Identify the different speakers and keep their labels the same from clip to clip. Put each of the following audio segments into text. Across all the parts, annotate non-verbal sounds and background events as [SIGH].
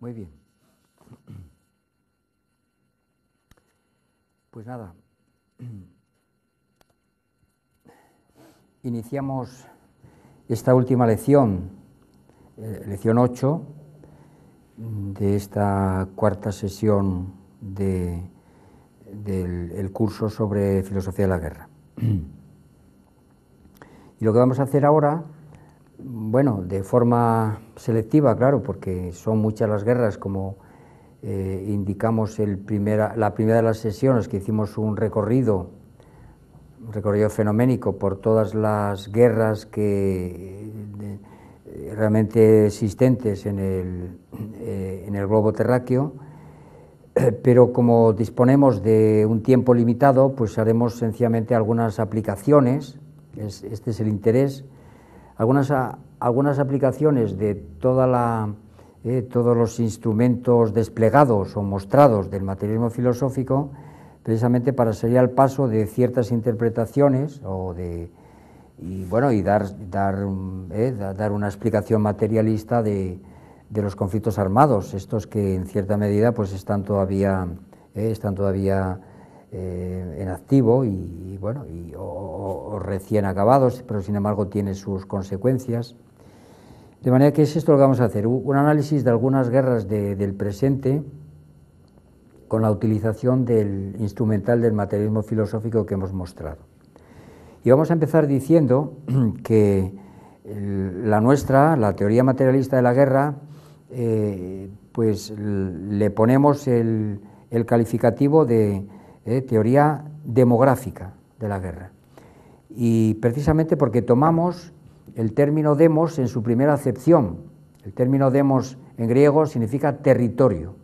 Speaker 1: Muy bien.
Speaker 2: Pues nada. Iniciamos esta última lección, eh, lección 8, de esta cuarta sesión de, del curso sobre filosofía de la guerra. [CLEARS THROAT] Y lo que vamos a hacer ahora bueno, de forma selectiva, claro, porque son muchas las guerras, como eh, indicamos la primera de las sesiones que hicimos un recorrido, recorrido fenoménico por todas las guerras que realmente existentes en el, eh, en el globo terráqueo, [CLEARS THROAT] pero como disponemos de un tiempo limitado, pues haremos sencillamente algunas aplicaciones, este es el interés, algunas, ah, algunas aplicaciones de toda la, eh, todos los instrumentos desplegados o mostrados del materialismo filosófico, precisamente para salir al paso de ciertas interpretaciones o de, y, bueno, y dar, dar, mm, eh, dar una explicación materialista de, los conflictos armados, estos que en cierta medida pues están todavía, eh, están todavía eh, en activo y, bueno, y, o, recién acabados, pero sin embargo tiene sus consecuencias. De manera que es esto lo que vamos a hacer, un análisis de algunas guerras del presente con la utilización del instrumental del materialismo filosófico que hemos mostrado. Y vamos a empezar diciendo [CLEARS THROAT] que la nuestra, la teoría materialista de la guerra, eh, pues le ponemos el calificativo de, ¿eh? teoría demográfica de la guerra. Y precisamente porque tomamos el término demos en su primera acepción. El término demos en griego significa territorio.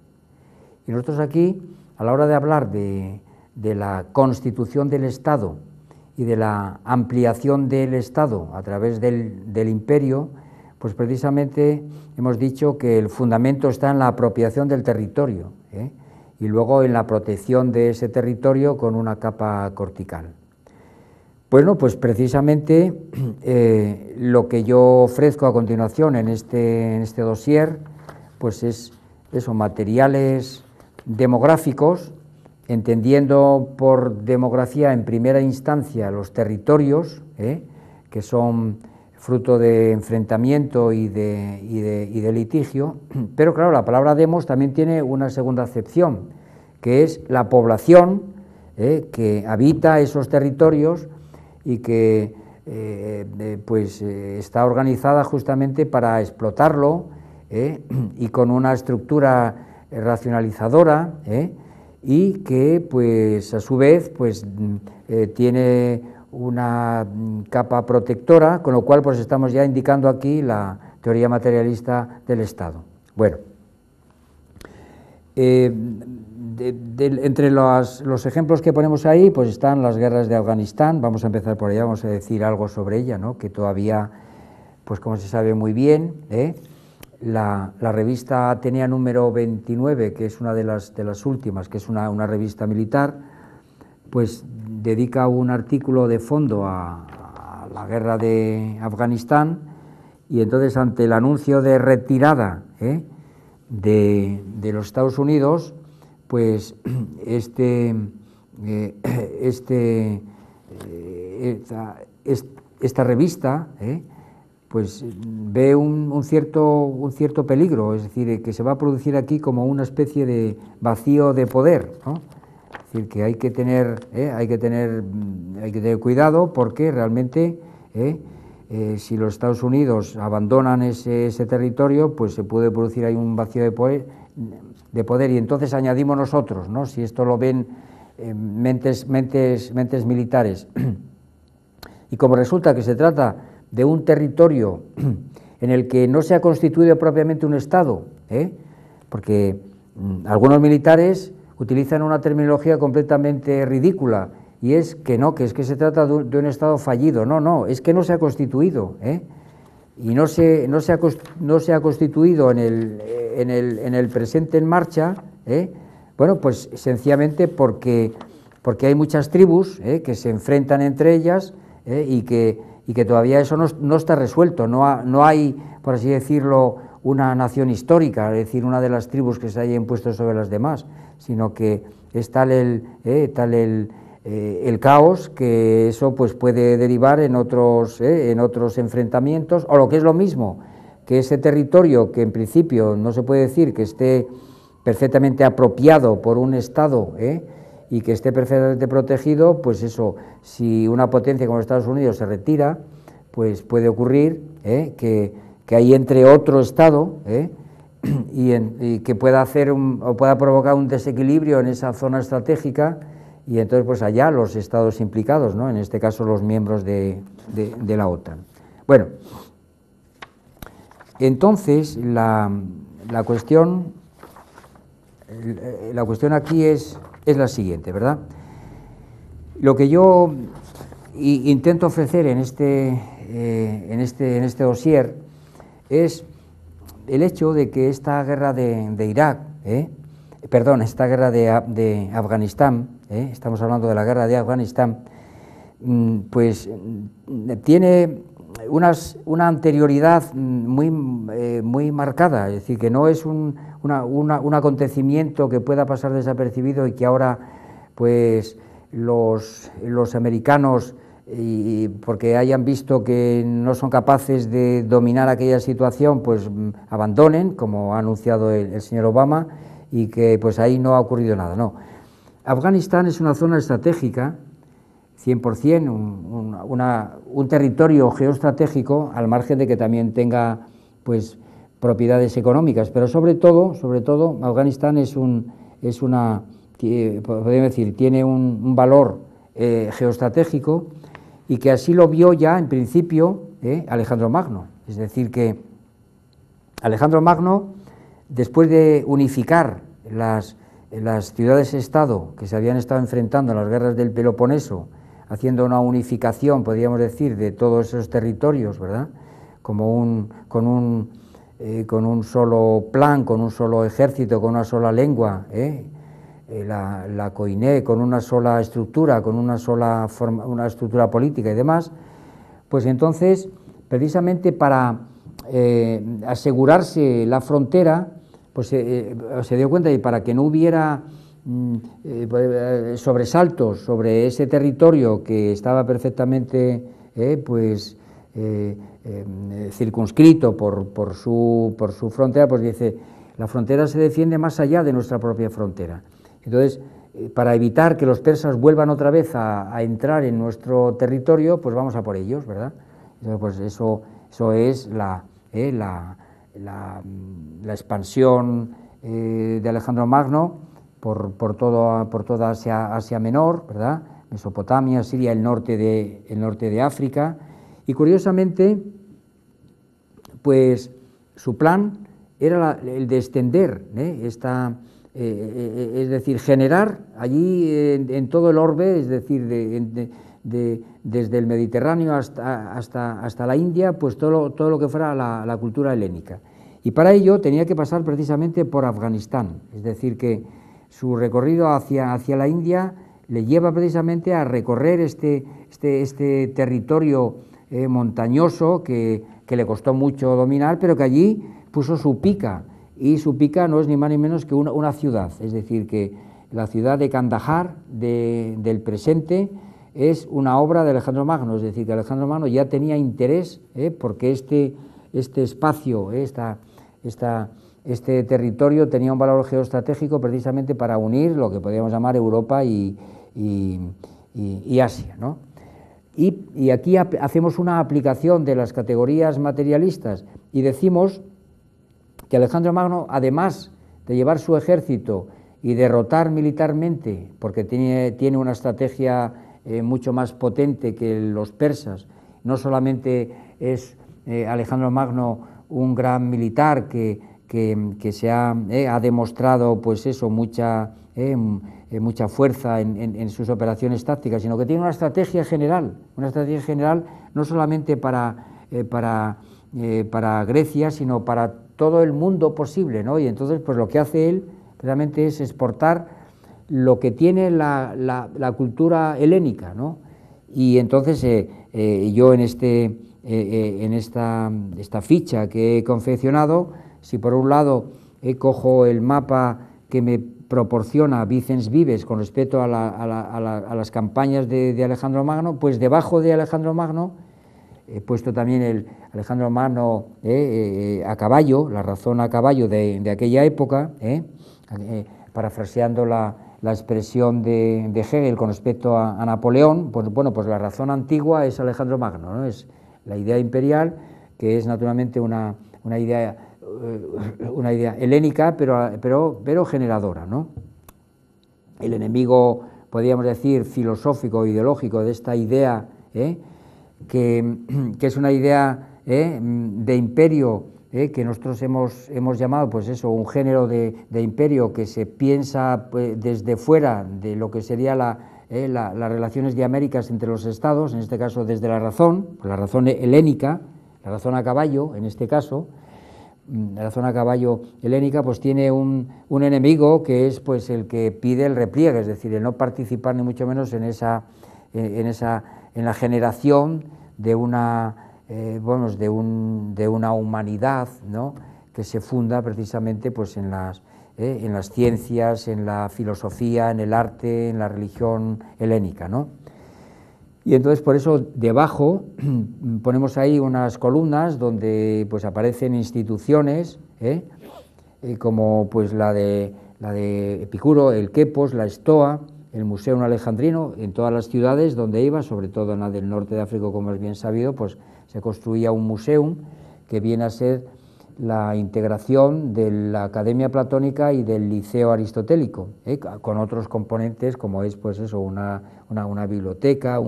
Speaker 2: Y nosotros aquí, a la hora de hablar de, la constitución del Estado y de la ampliación del Estado a través del, imperio, pues precisamente hemos dicho que el fundamento está en la apropiación del territorio. ¿eh? y luego en la protección de ese territorio con una capa cortical. Bueno, pues precisamente [CLEARS THROAT] eh, lo que yo ofrezco a continuación en este, en este dossier, pues es eso, materiales demográficos, entendiendo por demografía en primera instancia los territorios, eh, que son fruto de enfrentamiento y de, litigio. [CLEARS THROAT] Pero claro, la palabra demos también tiene una segunda acepción, que es la población eh, que habita esos territorios y que eh, eh, pues, está organizada justamente para explotarlo [CLEARS THROAT] y con una estructura racionalizadora y que pues a su vez pues mm, tiene una mm, capa protectora, con lo cual pues estamos ya indicando aquí la teoría materialista del Estado. Bueno, eh, entre los, ejemplos que ponemos ahí pues están las guerras de Afganistán, vamos a empezar por allá, vamos a decir algo sobre ella, ¿no? que todavía, pues como se sabe muy bien, ¿eh? la, revista tenía número 29, que es una de las, de las últimas, que es una, una revista militar, pues dedica un artículo de fondo a, la guerra de Afganistán y entonces ante el anuncio de retirada ¿eh? de, los Estados Unidos, pues [CLEARS THROAT] este, eh, [CLEARS THROAT] este, eh, esta, revista pues ve un, cierto, un cierto peligro, es decir, que se va a producir aquí como una especie de vacío de poder. Es decir, que hay que tener, eh, hay que tener, mm, hay que cuidado porque realmente eh, eh, si los Estados Unidos abandonan ese, territorio, pues se puede producir ahí un vacío de poder, y entonces añadimos nosotros, ¿no? si esto lo ven mentes militares. [CLEARS THROAT] y como resulta que se trata de un territorio [CLEARS THROAT] en el que no se ha constituido propiamente un Estado, porque mm, algunos militares utilizan una terminología completamente ridícula y es que no, que es que se trata de un, Estado fallido. No, no, es que no se ha constituido. ¿eh? Y no se, ha, no se ha constituido en el, presente en marcha, ¿eh? bueno, pues sencillamente porque, porque hay muchas tribus ¿eh? que se enfrentan entre ellas y, que, todavía eso no, está resuelto. No, no hay, por así decirlo, una nación histórica, es decir, una de las tribus que se haya impuesto sobre las demás sino que es tal el, eh, tal el, eh, el, caos que eso pues, puede derivar en otros, eh, en otros enfrentamientos, o lo que es lo mismo, que ese territorio que en principio no se puede decir que esté perfectamente apropiado por un Estado y que esté perfectamente protegido, pues eso, si una potencia como Estados Unidos se retira, pues puede ocurrir que, que ahí entre otro Estado, [CLEARS THROAT] y, que pueda hacer o pueda provocar un desequilibrio en esa zona estratégica y entonces pues allá los estados implicados, ¿no? en este caso los miembros de, la OTAN. Bueno, entonces la, cuestión, la cuestión aquí es, es la siguiente, ¿verdad? Lo que yo intento ofrecer en este, eh, en este, en este dossier es el hecho de que esta guerra de, Irak, ¿eh? perdón, esta guerra de, Afganistán, ¿eh? estamos hablando de la guerra de Afganistán, mm, pues mm, tiene una anterioridad mm, muy, eh, muy marcada, es decir, que no es un, acontecimiento que pueda pasar desapercibido y que ahora pues los, los americanos y porque hayan visto que no son capaces de dominar aquella situación, pues mm, abandonen, como ha anunciado el, señor Obama, y que pues ahí no ha ocurrido nada. No. Afganistán es una zona estratégica, 100%, un, territorio geoestratégico, al margen de que también tenga pues propiedades económicas, pero sobre todo, sobre todo, Afganistán es un, es una, decir, tiene un, valor eh, geoestratégico y que así lo vio ya en principio eh, Alejandro Magno. Es decir, que Alejandro Magno, después de unificar las, las ciudades-estado que se habían estado enfrentando en las guerras del Peloponeso, haciendo una unificación, podríamos decir, de todos esos territorios, ¿verdad? Como un, con, un, eh, con un solo plan, con un solo ejército, con una sola lengua, ¿eh? Eh, la, la, con una sola estructura, con una sola una estructura política y demás, pues entonces, precisamente para eh, asegurarse la frontera, pues eh, se dio cuenta y para que no hubiera mm, sobresaltos sobre ese territorio que estaba perfectamente, pues em, circunscrito por, por, su, por su frontera, pues dice, la frontera se defiende más allá de nuestra propia frontera. Entonces, eh, para evitar que los persas vuelvan otra vez a, entrar en nuestro territorio, pues vamos a por ellos, ¿verdad? Entonces, pues eso, eso es la, eh, mm, la, expansión eh, de Alejandro Magno por, por, todo, por toda Asia, Asia, Menor, ¿verdad? Mesopotamia, Siria, el norte de, el norte de África. Y curiosamente, pues su plan era el de extender esta eh, eh, es decir, generar allí en, todo el orbe, es decir, desde el Mediterráneo hasta, hasta, hasta la India, pues todo lo, todo lo que fuera la, cultura helénica. Y para ello tenía que pasar precisamente por Afganistán, es decir, que su recorrido hacia, hacia la India le lleva precisamente a recorrer este, este, este territorio eh, montañoso que, que le costó mucho dominar, pero que allí puso su pica y su pica no es ni más ni menos que una, ciudad, es decir, que la ciudad de Kandahar del presente es una obra de Alejandro Magno, es decir, que Alejandro Magno ya tenía interés ¿eh? porque este, este espacio, ¿eh? este territorio tenía un valor geoestratégico precisamente para unir lo que podríamos llamar Europa y, Asia. Y, aquí hacemos una aplicación de las categorías materialistas y decimos que Alejandro Magno, además de llevar su ejército y derrotar militarmente, porque tiene, tiene una estrategia eh, mucho más potente que los persas, no solamente es eh, Alejandro Magno un gran militar que, se eh, ha, demostrado pues eso, mucha, mucha fuerza en, sus operaciones tácticas, sino que tiene una estrategia general, una estrategia general no solamente para, para, para Grecia, sino para todo el mundo posible, ¿no? Y entonces, pues lo que hace él realmente es exportar lo que tiene la, cultura helénica, Y entonces eh, eh, yo en, este, eh, en esta, ficha que he confeccionado, si por un lado cojo el mapa que me proporciona Vicens Vives con respecto a, las campañas de Alejandro Magno, pues debajo de Alejandro Magno he puesto también el Alejandro Magno eh, eh, eh, a caballo, la razón a caballo de, aquella época, parafraseando la, la expresión de, Hegel con respecto a, Napoleón, pues bueno, pues la razón antigua es Alejandro Magno, ¿no? es la idea imperial, que es naturalmente una, una idea una idea helénica, pero, pero, pero generadora. El enemigo, podríamos decir, filosófico, ideológico de esta idea [CLEARS THROAT] que, es una idea eh, de imperio eh, que nosotros hemos, hemos llamado, pues eso, un género de, imperio que se piensa pues, desde fuera de lo que sería la, eh, las relaciones diaméricas entre los estados, en este caso desde la razón, pues la razón helénica, la razón a caballo, en este caso, mm, la razón a caballo helénica, pues tiene un, un enemigo que es pues el que pide el repliegue, es decir, el no participar ni mucho menos en esa, en esa en la generación de una, eh, bueno, de, una humanidad que se funda precisamente pues, en, las, eh, en las ciencias, en la filosofía, en el arte, en la religión helénica. Y entonces por eso debajo [CLEARS THROAT] ponemos ahí unas columnas donde pues, aparecen instituciones ¿eh? como pues, la, de, la de Epicuro, el Quepos, la Estoa, el Museo Alejandrino en todas las ciudades donde iba, sobre todo en la del norte de África, como es bien sabido, pues se construía un museum que viene a ser la integración de la Academia Platónica y del Liceo Aristotélico, ¿eh? con otros componentes como es pues eso, una, biblioteca,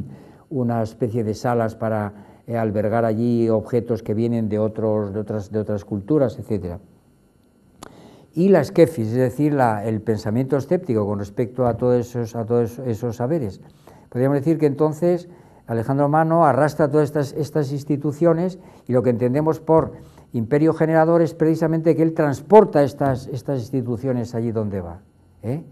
Speaker 2: [CLEARS THROAT] una especie de salas para eh, albergar allí objetos que vienen de, otros, de, otras, de otras culturas, etcétera y la esquefis, es decir, el pensamiento escéptico con respecto a todos esos, a todos esos saberes. Podríamos decir que entonces Alejandro Mano arrastra todas estas, instituciones y lo que entendemos por imperio generador es precisamente que él transporta estas, estas instituciones allí donde va. ¿eh?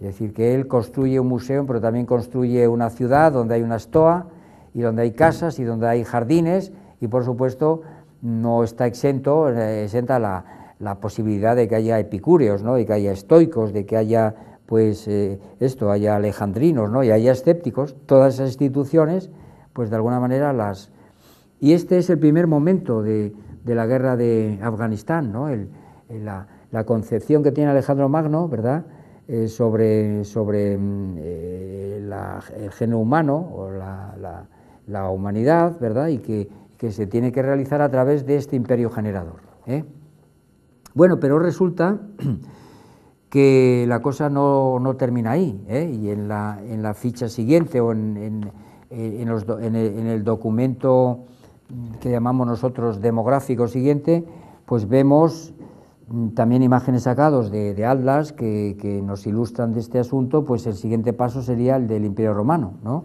Speaker 2: Es decir, que él construye un museo, pero también construye una ciudad donde hay una estoa y donde hay casas y donde hay jardines y por supuesto no está exento, eh, exenta la, la posibilidad de que haya epicúreos, de que haya estoicos, de que haya pues eh, esto, haya alejandrinos, ¿no? y haya escépticos, todas esas instituciones, pues de alguna manera las... Y este es el primer momento de, la guerra de Afganistán, ¿no? la, concepción que tiene Alejandro Magno, ¿verdad?, eh, sobre, sobre mm, eh, el género humano o la, humanidad, ¿verdad?, y que, que se tiene que realizar a través de este imperio generador. ¿eh? Bueno, pero resulta
Speaker 1: [CLEARS THROAT]
Speaker 2: que la cosa no, termina ahí, ¿eh? y en la, ficha siguiente o eh, en, el, documento que llamamos nosotros demográfico siguiente, pues vemos mm, también imágenes sacados de, de Atlas que, que, nos ilustran de este asunto, pues el siguiente paso sería el del Imperio Romano, ¿no?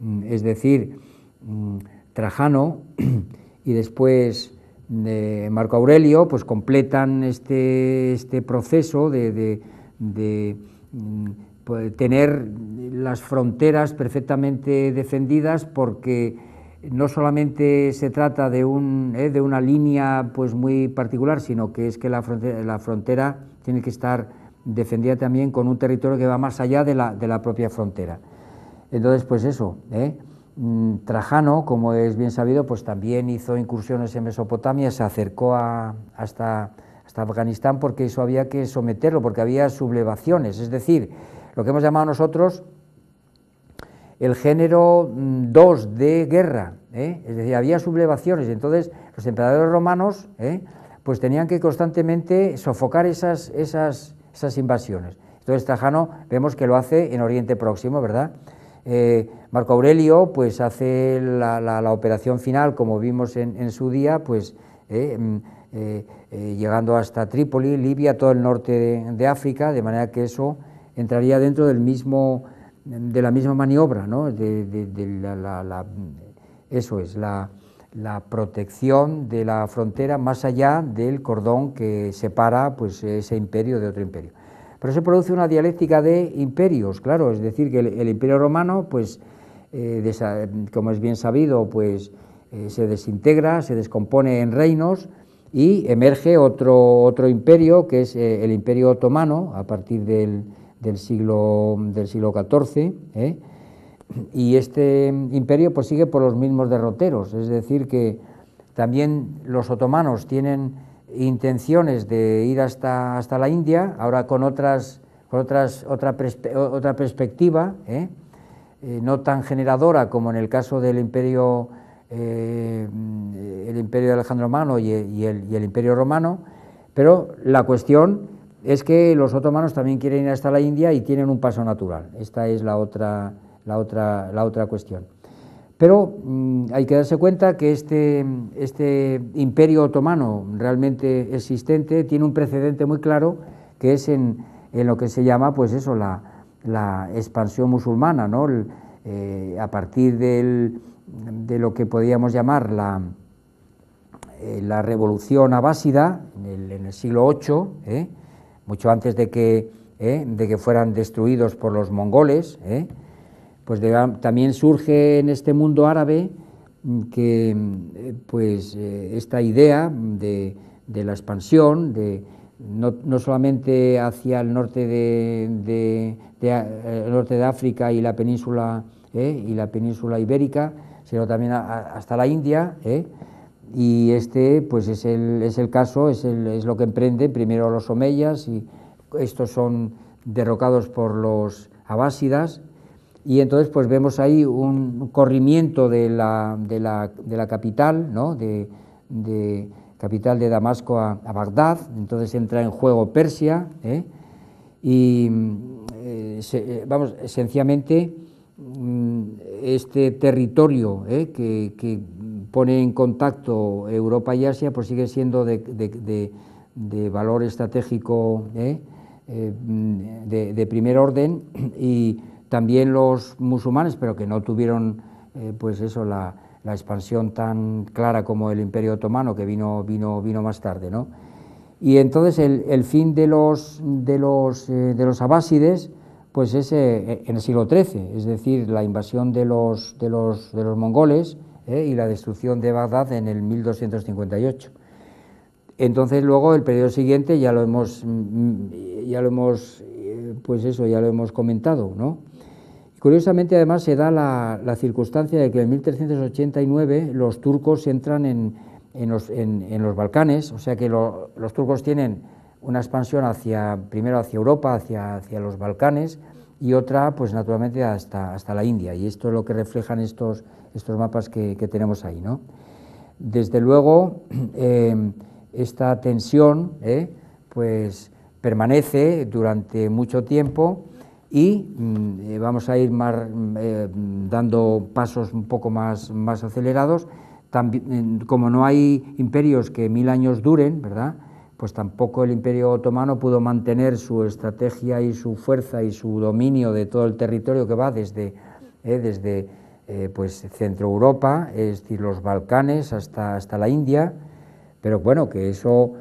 Speaker 2: Mm, es decir, mm, Trajano [CLEARS THROAT] y después de Marco Aurelio, pues completan este, este proceso de, mm, pues, tener las fronteras perfectamente defendidas porque no solamente se trata de, un, eh, de una línea pues, muy particular, sino que es que la frontera, la frontera, tiene que estar defendida también con un territorio que va más allá de la, de la propia frontera. Entonces, pues eso. ¿eh? Mm, trajano, como es bien sabido, pues también hizo incursiones en Mesopotamia, se acercó hasta, hasta Afganistán porque eso había que someterlo, porque había sublevaciones. Es decir, lo que hemos llamado nosotros el género 2 mm, de guerra, ¿eh? es decir, había sublevaciones, entonces los emperadores romanos ¿eh? pues tenían que constantemente sofocar esas, esas, esas invasiones. Entonces Trajano vemos que lo hace en Oriente Próximo, ¿verdad? Eh, Marco Aurelio pues hace la, operación final, como vimos en, su día, pues eh, mm, eh, llegando hasta Trípoli, Libia, todo el norte de, África, de manera que eso entraría dentro del mismo, de la misma maniobra, ¿no? la, eso es, la, protección de la frontera más allá del cordón que separa pues, ese imperio de otro imperio pero se produce una dialéctica de imperios, claro, es decir, que el, imperio romano, pues, eh, como es bien sabido, pues eh, se desintegra, se descompone en reinos y emerge otro, otro imperio, que es eh, el imperio otomano, a partir del, siglo, del siglo XIV, y este imperio pues, sigue por los mismos derroteros, es decir, que también los otomanos tienen intenciones de ir hasta, hasta la India, ahora con otras, con otras otra, otra perspectiva, ¿eh? Eh, no tan generadora como en el caso del imperio, eh, el imperio de Alejandro Romano y, el, y el imperio romano, pero la cuestión es que los otomanos también quieren ir hasta la India y tienen un paso natural. Esta es la otra, la otra, la otra cuestión. Pero mm, hay que darse cuenta que este, este, imperio otomano realmente existente tiene un precedente muy claro que es en, lo que se llama, pues eso, la, expansión musulmana, ¿no? Eh, a partir de lo que podríamos llamar la, eh, la revolución abásida en el, en el siglo VIII, ¿eh? mucho antes de que, de que fueran destruidos por los mongoles pues también surge en este mundo árabe mm, que mm, pues eh, esta idea de, la expansión, de, no, solamente hacia el norte de, eh, norte de África y la península eh, y la península ibérica, sino también hasta la India. Y este, pues es el, es el caso, es, es, lo que emprende, primero los omeyas y estos son derrocados por los abásidas y entonces pues vemos ahí un corrimiento de la, capital, ¿no? de, capital de Damasco a, Bagdad, entonces entra en juego Persia, ¿eh? y eh, eh, vamos, esencialmente mm, este territorio que, pone en contacto Europa y Asia pues sigue siendo de, valor estratégico mm, de primer orden [CLEARS THROAT] y también los musulmanes, pero que no tuvieron eh, pues eso, la, expansión tan clara como el Imperio Otomano, que vino, vino, vino más tarde. ¿no? Y entonces el, fin de los, de los, eh, de los abásides pues es eh, en el siglo XIII, es decir, la invasión de los, de los, de los mongoles y la destrucción de Bagdad en el 1258. Entonces luego el periodo siguiente ya lo hemos mm, mm, ya lo hemos pues eso ya lo hemos comentado, ¿no? Curiosamente, además, se da la, circunstancia de que en 1389 los turcos entran en, los, Balcanes, o sea que los turcos tienen una expansión hacia, primero hacia Europa, hacia, hacia los Balcanes, y otra, pues naturalmente, hasta, hasta la India. Y esto es lo que reflejan estos, estos mapas que, tenemos ahí. ¿no? Desde luego, [CLEARS THROAT] em, esta tensión ¿eh? pues, permanece durante mucho tiempo y mm, eh, vamos a ir mm, eh, mm, dando pasos un poco más, más acelerados. También, como no hay imperios que mil años duren, ¿verdad? pues tampoco el imperio otomano pudo mantener su estrategia y su fuerza y su dominio de todo el territorio que va desde, eh, desde pues centro Europa, es decir, los Balcanes hasta, hasta la India, pero bueno, que eso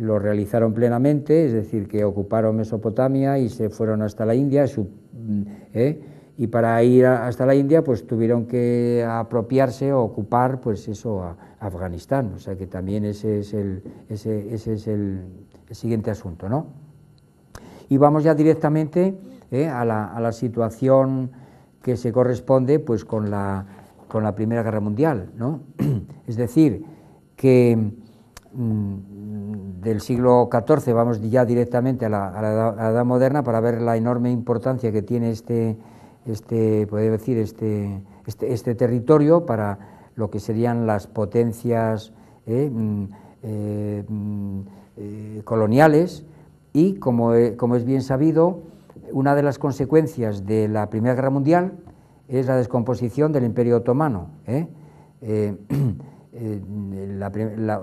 Speaker 2: lo realizaron plenamente, es decir, que ocuparon Mesopotamia y se fueron hasta la India.
Speaker 1: Mm,
Speaker 2: ¿eh? Y para ir hasta la India, pues tuvieron que apropiarse o ocupar, pues eso, Afganistán. O sea que también ese es el, ese, es el, siguiente asunto, ¿no? Y vamos ya directamente ¿eh? a, la, situación que se corresponde, pues, con la, con la Primera Guerra Mundial, ¿no? [CLEARS THROAT] es decir, que... Mm, del siglo XIV, vamos ya directamente a la, edad moderna para ver la enorme importancia que tiene este, este, decir, este, este, este, territorio para lo que serían las potencias eh, mm, eh, mm, eh, coloniales y, como, es bien sabido, una de las consecuencias de la Primera Guerra Mundial es la descomposición del Imperio Otomano. [CLEARS THROAT]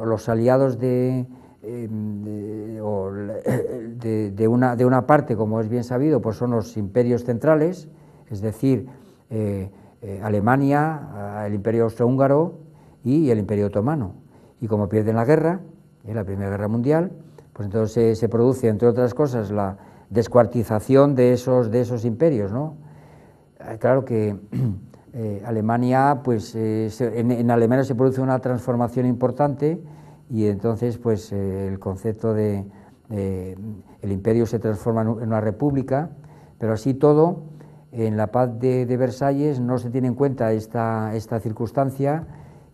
Speaker 2: los aliados de, Em, [LAUGHS] de, una, parte, como es bien sabido, pues son los imperios centrales, es decir, eh, eh, Alemania, el imperio austrohúngaro y el imperio otomano. Y como pierden la guerra, eh, la Primera Guerra Mundial, pues entonces se produce, entre otras cosas, la descuartización de esos, de esos imperios. ¿no? Ah, claro que [CLEARS THROAT] Alemania, pues en Alemania se produce una transformación importante y entonces pues eh, el concepto de, el imperio se transforma en una república, pero así todo, en la paz de, Versalles no se tiene en cuenta esta, esta, circunstancia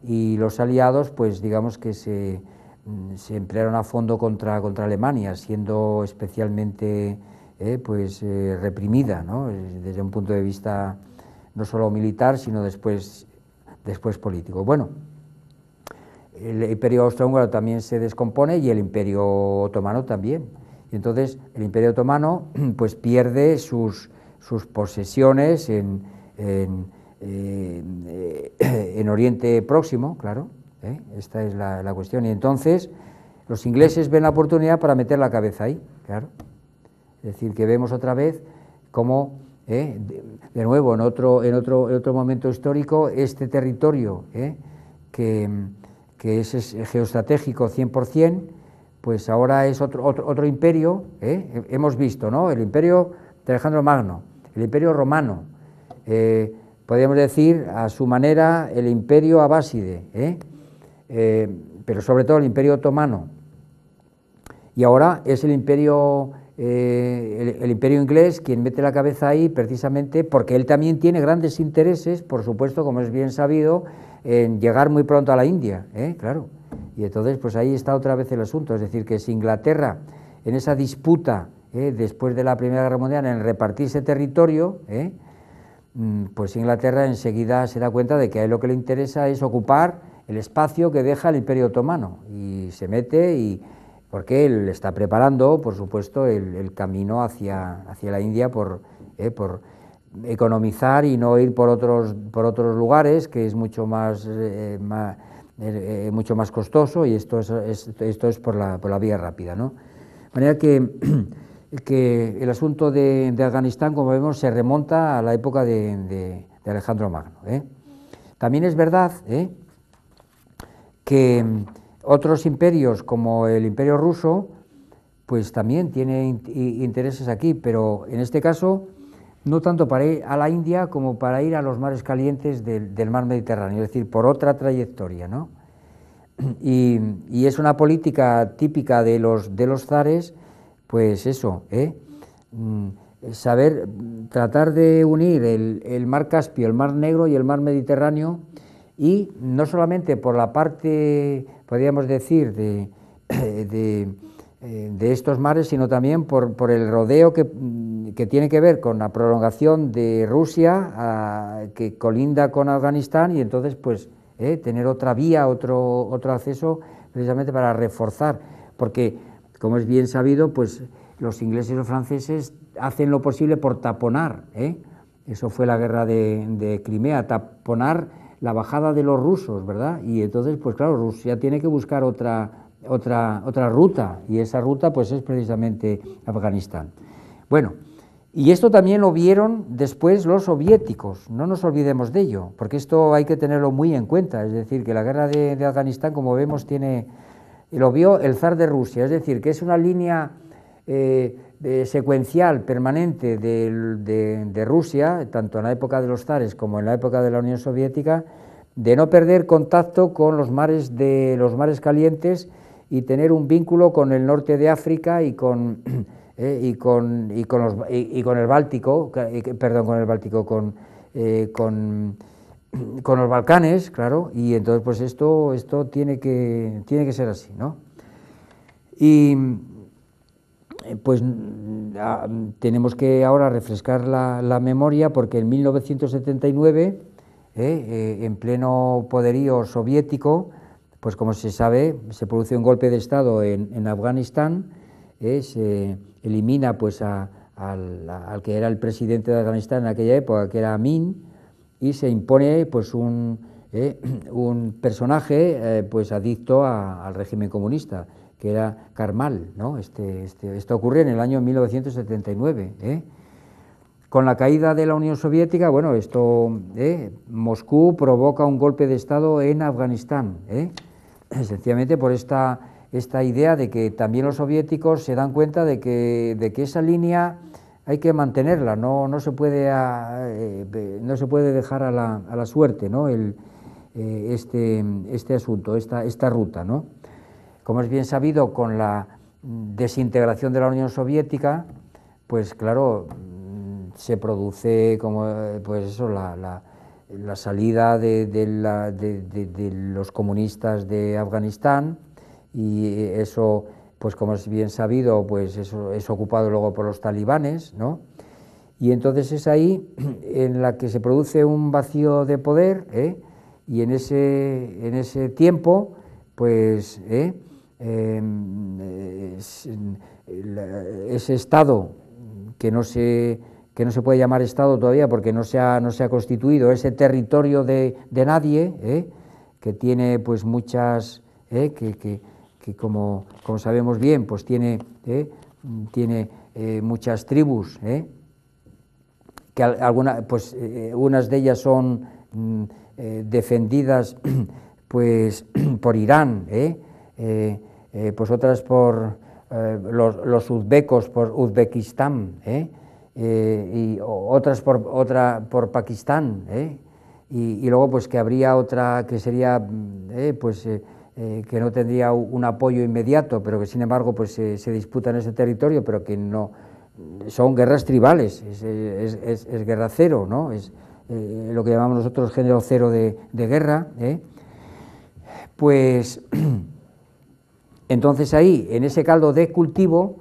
Speaker 2: y los aliados pues digamos que se, mm, emplearon a fondo contra, contra Alemania, siendo especialmente eh, pues, eh, reprimida desde un punto de vista no solo militar, sino después, después político. Bueno, el imperio austrohúngaro también se descompone y el imperio otomano también. Y entonces el imperio otomano [CLEARS THROAT] pues pierde sus, sus posesiones en, eh, [CLEARS THROAT] Oriente Próximo, claro, ¿eh? esta es la, cuestión. Y entonces los ingleses ven la oportunidad para meter la cabeza ahí, claro. Es decir, que vemos otra vez como, ¿eh? de, nuevo, en otro, en, otro, en otro momento histórico, este territorio que que es, geoestratégico 100%, pues ahora es otro, otro, imperio, ¿eh? hemos visto, ¿no? El imperio de Alejandro Magno, el imperio romano, eh, podríamos decir a su manera el imperio abáside, ¿eh? pero sobre todo el imperio otomano. Y ahora es el imperio, el imperio inglés quien mete la cabeza ahí precisamente porque él también tiene grandes intereses, por supuesto, como es bien sabido, en llegar muy pronto a la India, ¿eh? claro. Y entonces, pues ahí está otra vez el asunto, es decir, que si Inglaterra, en esa disputa ¿eh? después de la Primera Guerra Mundial, en repartirse territorio, ¿eh? mm, pues Inglaterra enseguida se da cuenta de que a él lo que le interesa es ocupar el espacio que deja el Imperio Otomano y se mete y porque él está preparando, por supuesto, el, camino hacia, hacia la India por economizar y no ir por otros, por otros lugares, que es mucho más, eh, eh, eh, mucho más costoso y esto es, esto es por la, por la, vía rápida. De manera que, [CLEARS THROAT] que el asunto de, Afganistán, como vemos, se remonta a la época de, Alejandro Magno. También es verdad que otros imperios, como el imperio ruso, pues también tiene intereses aquí, pero en este caso no tanto para ir a la India como para ir a los mares calientes del, mar Mediterráneo, es decir, por otra trayectoria. ¿no? [CLEARS THROAT] Y, y, es una política típica de los, de los zares, pues eso, ¿eh? mm, saber tratar de unir el, el, mar Caspio, el mar Negro y el mar Mediterráneo, y no solamente por la parte, podríamos decir, de, [CLEARS THROAT] de eh, de estos mares, sino también por, el rodeo mm, que, tiene que ver con la prolongación de Rusia, que colinda con Afganistán, y entonces, pues, eh, tener otra vía, otro, otro acceso, precisamente para reforzar, porque, como es bien sabido, pues los ingleses y los franceses hacen lo posible por taponar, eh. eso fue la guerra de, de Crimea, taponar la bajada de los rusos, ¿verdad? Y entonces, pues claro, Rusia tiene que buscar otra otra, otra ruta, y esa ruta pues es precisamente Afganistán. Bueno, y esto también lo vieron después los soviéticos, no nos olvidemos de ello, porque esto hay que tenerlo muy en cuenta, es decir, que la guerra de, Afganistán, como vemos, tiene, lo vio el zar de Rusia, es decir, que es una línea eh, eh, secuencial permanente de, de, Rusia, tanto en la época de los zares como en la época de la Unión Soviética, de no perder contacto con los mares, de, los mares calientes y tener un vínculo con el norte de África y con, [CLEARS THROAT] eh, y con, el Báltico, eh, perdón, con el Báltico, eh, [CLEARS THROAT] con, los Balcanes, claro, y entonces pues esto, esto tiene, que, tiene que ser así, Y pues mm, ah, tenemos que ahora refrescar la, memoria porque en 1979, en pleno poderío soviético, pues como se sabe, se produce un golpe de Estado en, Afganistán, eh, se elimina pues al, que era el presidente de Afganistán en aquella época, que era Amin, y se impone pues un, eh, [CLEARS THROAT] personaje eh, pues adicto al régimen comunista, que era Karmal. ¿no? Este, este, esto ocurrió en el año 1979. Con la caída de la Unión Soviética, bueno, esto, Moscú provoca un golpe de Estado en Afganistán sencillamente por esta, esta idea de que también los soviéticos se dan cuenta de que, de que esa línea hay que mantenerla, no, no, se, puede ah, eh, eh, no se puede dejar a la, suerte ¿no? El, eh, este, este asunto, esta, esta ruta. ¿no? Como es bien sabido, con la desintegración de la Unión Soviética, pues claro, mm, se produce como pues eso, la la salida de, los comunistas de Afganistán y eso, pues como es bien sabido, pues eso es ocupado luego por los talibanes, ¿no? Y entonces es ahí [CLEARS THROAT] en la que se produce un vacío de poder ¿eh? y en ese, en ese tiempo, pues ¿eh? em, ese Estado que no se que no se puede llamar Estado todavía porque no se ha, no se constituido, ese territorio de, nadie, ¿eh? que tiene pues muchas, ¿eh? que, como, sabemos bien, pues tiene, ¿eh? tiene muchas tribus, que alguna, pues unas de ellas son mm, defendidas [CLEARS THROAT] pues [CLEARS THROAT] por Irán, pues otras por los, los uzbecos, por Uzbekistán, ¿eh? Eh, y otras por, otra por Pakistán, ¿eh? y, luego pues que habría otra que sería, mm, eh, pues que no tendría un apoyo inmediato, pero que sin embargo pues se disputa en ese territorio, pero que no son guerras tribales, es, guerra cero, ¿no? Es lo que llamamos nosotros género cero de, de guerra, pues [CLEARS THROAT] entonces ahí, en ese caldo de cultivo,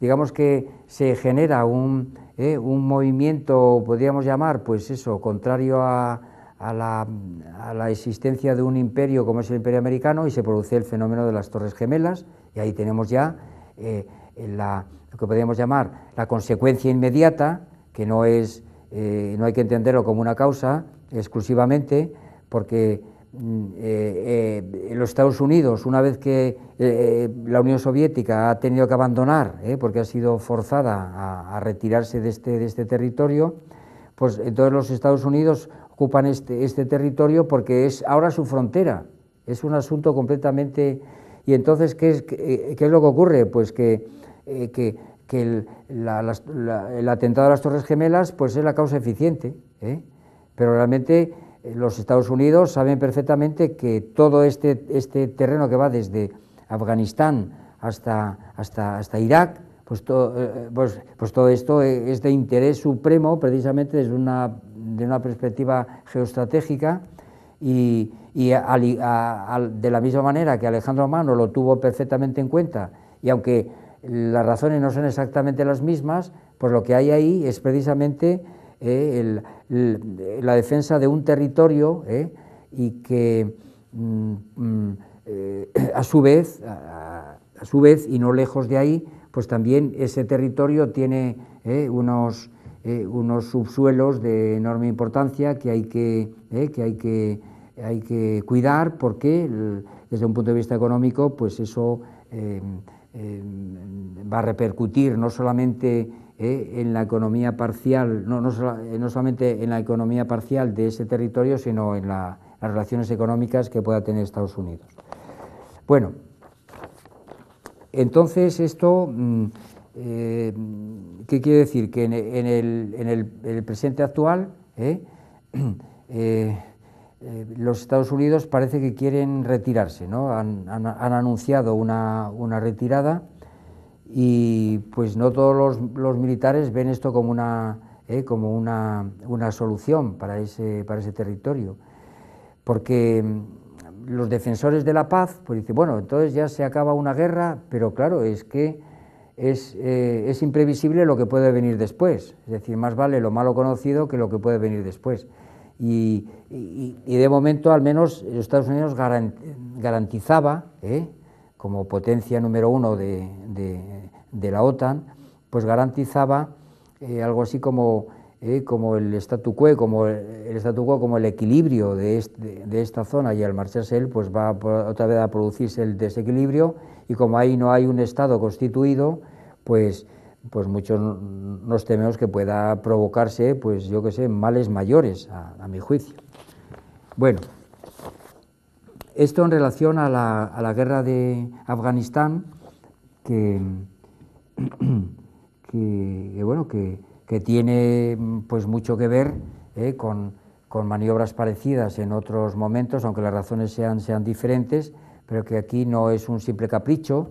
Speaker 2: digamos que se genera un, ¿eh? un movimiento, podríamos llamar, pues eso, contrario a, la, existencia de un imperio como es el imperio americano y se produce el fenómeno de las Torres Gemelas y ahí tenemos ya eh, lo que podríamos llamar la consecuencia inmediata, que no, es, eh, no hay que entenderlo como una causa exclusivamente, porque Mm, eh, eh, los Estados Unidos, una vez que eh, eh, la Unión Soviética ha tenido que abandonar, porque ha sido forzada a, retirarse de este, de este, territorio, pues entonces los Estados Unidos ocupan este, este, territorio porque es ahora su frontera. Es un asunto completamente... Y entonces, ¿qué es, qué, es lo que ocurre? Pues que, que, que el, el, atentado a las Torres Gemelas pues es la causa eficiente, pero realmente eh, los Estados Unidos saben perfectamente que todo este, este terreno que va desde Afganistán hasta, hasta, Irak, pues, eh, eh, pues, pues, todo esto e, es de interés supremo precisamente desde una, de una perspectiva geoestratégica y, de la misma manera que Alejandro Mano lo tuvo perfectamente en cuenta y aunque las razones no son exactamente las mismas, pues lo que hay ahí es precisamente eh, la defensa de un territorio eh, y que mm, mm, eh, [CLEARS THROAT] a su vez, a, su vez y no lejos de ahí, pues también ese territorio tiene unos unos subsuelos de enorme importancia que hay que, que hay que, hay que cuidar porque desde un punto de vista económico pues eso va a repercutir no solamente eh, en la economía parcial, eh, no, solamente en la economía parcial de ese territorio, sino en las relaciones económicas que pueda tener Estados Unidos. Bueno, entonces esto, mm, eh, ¿qué quiere decir? Que en, el, presente actual, [CLEARS THROAT] los Estados Unidos parece que quieren retirarse, ¿no? Han, anunciado una retirada y pues no todos los, militares ven esto como una, eh, como una, solución para ese, para ese territorio, porque mm, los defensores de la paz pues dicen, bueno, entonces ya se acaba una guerra, pero claro, es que eh, es, imprevisible lo que puede venir después, es decir, más vale lo malo conocido que lo que puede venir después. Y, de momento al menos Estados Unidos garantizaba, ¿eh? como potencia número uno de, la OTAN, pues garantizaba eh, algo así como, eh, como el statu quo, como el, statu quo, como el equilibrio de, esta zona y al marcharse él, pues va otra vez a producirse el desequilibrio y como ahí no hay un Estado constituido, pues pues muchos nos tememos que pueda provocarse, pues yo qué sé, males mayores, a, a mi juicio. Bueno. Esto en relación a la, guerra de Afganistán, que, [CLEARS THROAT] bueno, que, tiene pues mucho que ver eh, con, maniobras parecidas en otros momentos, aunque las razones sean, sean diferentes, pero que aquí no es un simple capricho,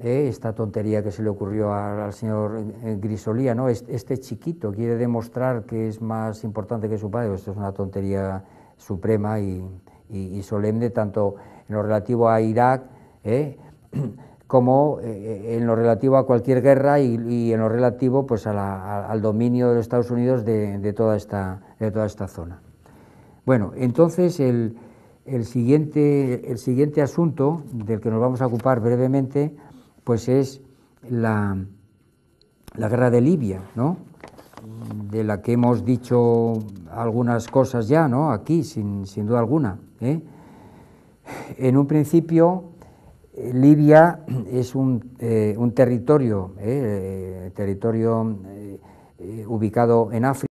Speaker 2: eh, esta tontería que se le ocurrió al, señor eh, Grisolía, ¿no? este chiquito quiere demostrar que es más importante que su padre, esto es una tontería suprema y y, solemne, tanto en lo relativo a Irak ¿eh? [CLEARS THROAT] como eh, eh, en lo relativo a cualquier guerra y, en lo relativo pues, al dominio de los Estados Unidos de, toda, esta, de toda esta zona. Bueno, entonces el, siguiente, el siguiente asunto del que nos vamos a ocupar brevemente pues es la, guerra de Libia, ¿no? de la que hemos dicho algunas cosas ya, ¿no? aquí, sin duda alguna. ¿eh? En un principio, eh, Libia [CLEARS THROAT] es un, eh, territorio, territorio ubicado en África.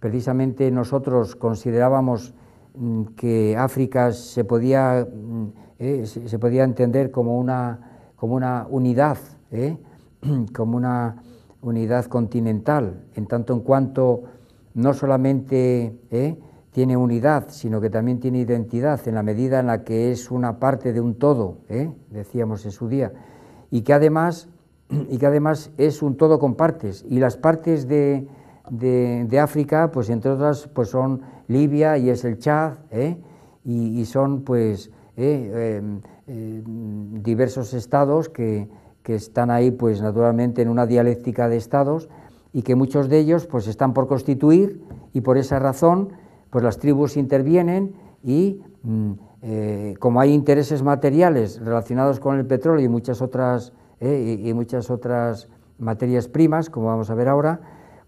Speaker 2: Precisamente nosotros considerábamos mm, que África se podía, mm, se podía entender como una, como una unidad, [CLEARS THROAT] como una unidad continental, en tanto en cuanto no solamente tiene unidad, sino que también tiene identidad en la medida en la que es una parte de un todo, ¿eh? decíamos en su día, y que además, y que además es un todo con partes. Y las partes de, África, pues entre otras, pues son Libia y es el Chad, ¿eh? y, son pues ¿eh? em, em, diversos estados que, que están ahí, pues naturalmente, en una dialéctica de estados y que muchos de ellos pues están por constituir y por esa razón pues las tribus intervienen y mm, eh, como hay intereses materiales relacionados con el petróleo y muchas otras, eh, y, muchas otras materias primas, como vamos a ver ahora,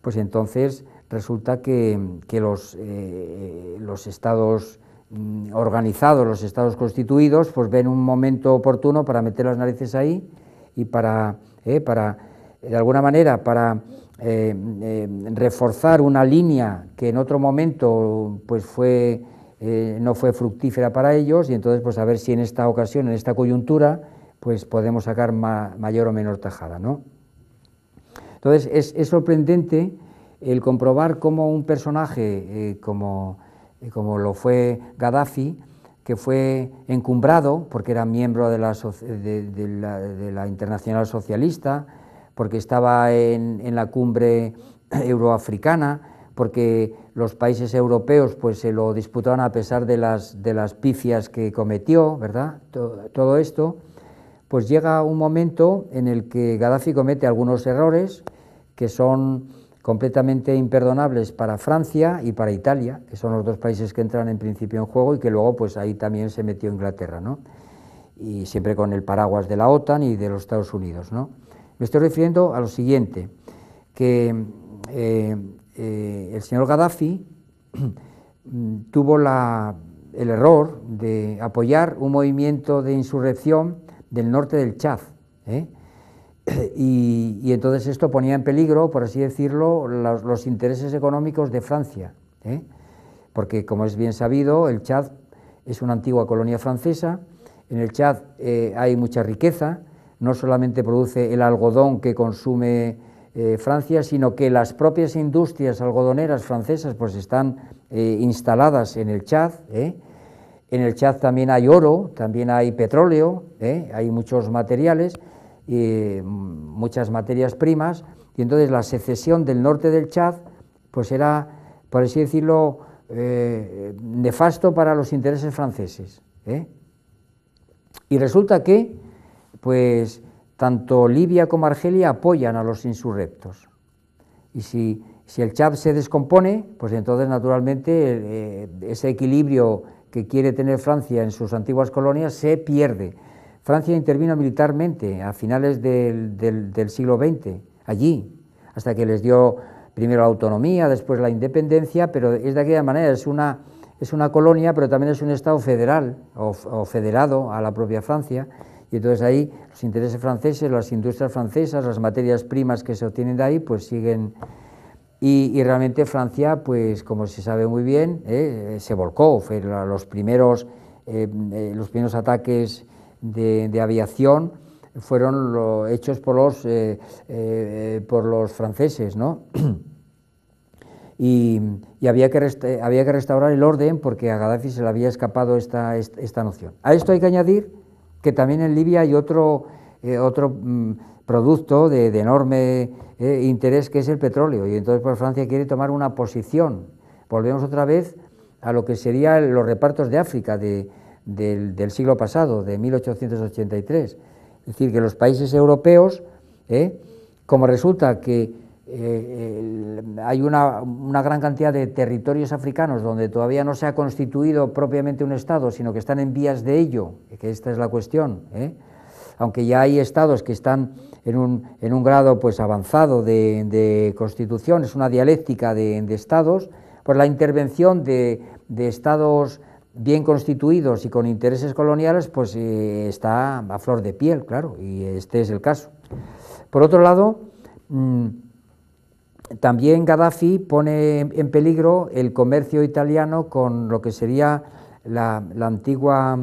Speaker 2: pues entonces resulta que, los, eh, los estados mm, organizados, los estados constituidos, pues ven un momento oportuno para meter las narices ahí y para, para de alguna manera, para eh, eh, reforzar una línea que en otro momento pues eh, no fue fructífera para ellos y entonces pues a ver si en esta ocasión, en esta coyuntura, pues podemos sacar mayor o menor tajada. ¿no? Entonces es, sorprendente el comprobar cómo un personaje como, lo fue Gaddafi, que fue encumbrado porque era miembro de la Internacional Socialista, porque estaba en, la cumbre [CLEARS THROAT] euroafricana, porque los países europeos pues, se lo disputaban a pesar de las, de pifias que cometió, ¿verdad? Todo, todo esto, pues llega un momento en el que Gaddafi comete algunos errores que son completamente imperdonables para Francia y para Italia, que son los dos países que entran en principio en juego y que luego pues ahí también se metió Inglaterra, ¿no? Y siempre con el paraguas de la OTAN y de los Estados Unidos, ¿no? Me estoy refiriendo a lo siguiente, que eh, eh, el señor Gaddafi [CLEARS THROAT] mm, tuvo el error de apoyar un movimiento de insurrección del norte del Chad. ¿eh? [CLEARS THROAT] Y, entonces esto ponía en peligro, por así decirlo, los, intereses económicos de Francia. Porque, como es bien sabido, el Chad es una antigua colonia francesa. En el Chad hay mucha riqueza, no solamente produce el algodón que consume eh, Francia, sino que las propias industrias algodoneras francesas pues están eh, instaladas en el Chad. ¿eh? En el Chad también hay oro, también hay petróleo, hay muchos materiales, mm, muchas materias primas, y entonces la secesión del norte del Chad pues era, por así decirlo, nefasto para los intereses franceses. Y resulta que pues tanto Libia como Argelia apoyan a los insurrectos. Y si, el Chad se descompone, pues entonces naturalmente eh, eh, ese equilibrio que quiere tener Francia en sus antiguas colonias se pierde. Francia intervino militarmente a finales del, siglo XX, allí, hasta que les dio primero la autonomía, después la independencia, pero es de aquella manera, es una, colonia, pero también es un Estado federal o federado a la propia Francia. Y entonces ahí los intereses franceses, las industrias francesas, las materias primas que se obtienen de ahí, pues siguen. Y, realmente Francia, pues como se sabe muy bien, eh, se volcó. Fue los primeros, eh, eh, los primeros ataques de, aviación fueron hechos por los, por los franceses, ¿no? [CLEARS THROAT] y, había, que había que restaurar el orden porque a Gaddafi se le había escapado esta, esta noción. A esto hay que añadir que también en Libia hay otro, eh, otro mm, producto de, enorme eh, interés que es el petróleo. Y entonces pues, Francia quiere tomar una posición. Volvemos otra vez a lo que serían los repartos de África del, siglo pasado, de 1883. Es decir, que los países europeos, eh, como resulta que eh, hay una, gran cantidad de territorios africanos donde todavía no se ha constituido propiamente un Estado, sino que están en vías de ello, que esta es la cuestión. ¿eh? Aunque ya hay estados que están en un, grado pues, avanzado de, constitución, es una dialéctica de, estados, pues la intervención de, estados bien constituidos y con intereses coloniales pues, eh, está a flor de piel, claro, y este es el caso. Por otro lado, mm, también Gaddafi pone en peligro el comercio italiano con lo que sería la, antigua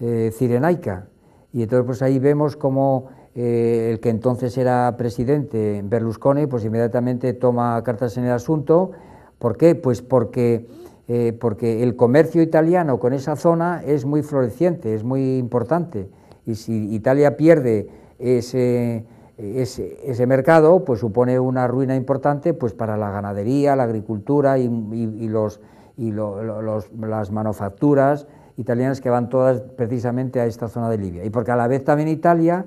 Speaker 2: eh, Cirenaica. Y entonces pues ahí vemos como eh, el que entonces era presidente, Berlusconi, pues inmediatamente toma cartas en el asunto. ¿Por qué? Pues porque, eh, porque el comercio italiano con esa zona es muy floreciente, es muy importante. Y si Italia pierde ese eh, ese, mercado pues, supone una ruina importante pues, para la ganadería, la agricultura y, los, y las manufacturas italianas que van todas precisamente a esta zona de Libia. Y porque a la vez también Italia,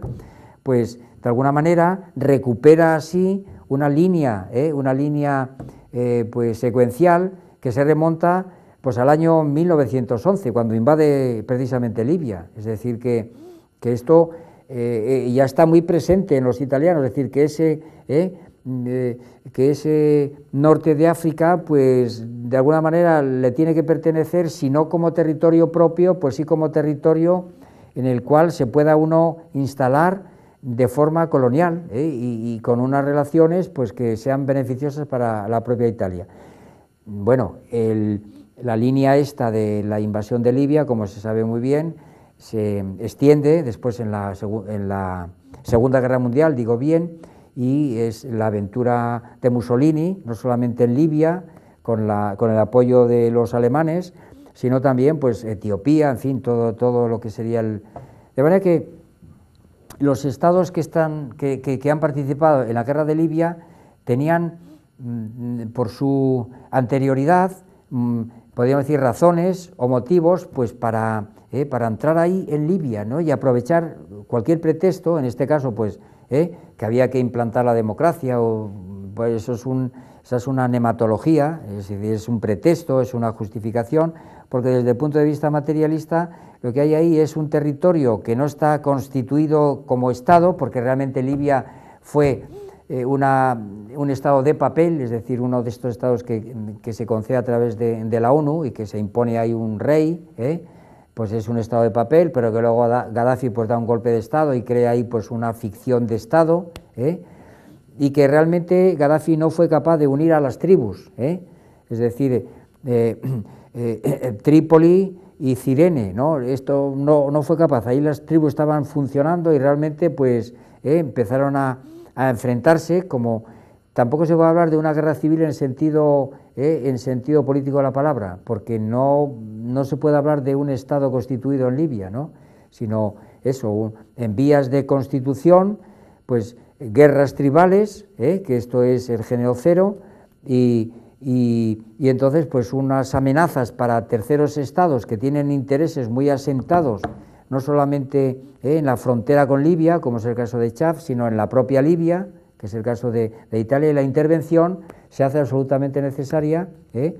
Speaker 2: pues de alguna manera, recupera así una línea, eh, una línea eh, pues, secuencial que se remonta pues, al año 1911, cuando invade precisamente Libia. Es decir, que, que esto eh, eh, ya está muy presente en los italianos, es decir, que ese, eh, mm, que ese norte de África, pues de alguna manera le tiene que pertenecer, si no como territorio propio, pues sí como territorio en el cual se pueda uno instalar de forma colonial y, con unas relaciones pues, que sean beneficiosas para la propia Italia. Bueno, el, la línea esta de la invasión de Libia, como se sabe muy bien, se extiende después en la, en la Segunda Guerra Mundial, digo bien, y es la aventura de Mussolini, no solamente en Libia, con, la, con el apoyo de los alemanes, sino también pues Etiopía, en fin, todo, todo lo que sería el... De manera que los estados que, están, que han participado en la guerra de Libia tenían, mm, mm, por su anterioridad, mm, podríamos decir, razones o motivos pues, para, eh, para entrar ahí en Libia ¿no? y aprovechar cualquier pretexto, en este caso, pues, eh, que había que implantar la democracia, o, pues, eso es un, esa es una nematología, es es un pretexto, es una justificación, porque desde el punto de vista materialista lo que hay ahí es un territorio que no está constituido como Estado, porque realmente Libia fue eh, una, un estado de papel, es decir, uno de estos estados que, se concede a través de, la ONU y que se impone ahí un rey, ¿eh? pues es un estado de papel, pero que luego Gaddafi pues da un golpe de estado y crea ahí pues una ficción de estado, ¿eh? y que realmente Gaddafi no fue capaz de unir a las tribus, es decir, [CLEARS THROAT] Trípoli y Cirene, ¿no? esto no, no, fue capaz, ahí las tribus estaban funcionando y realmente pues empezaron a a enfrentarse, como tampoco se puede hablar de una guerra civil en sentido, eh, en sentido político de la palabra, porque no, se puede hablar de un Estado constituido en Libia, ¿no? sino eso, en vías de constitución, pues guerras tribales, eh, que esto es el género cero, y, y, entonces pues unas amenazas para terceros estados que tienen intereses muy asentados no solamente eh, en la frontera con Libia, como es el caso de Chaf, sino en la propia Libia, que es el caso de, Italia, y la intervención se hace absolutamente necesaria. Eh,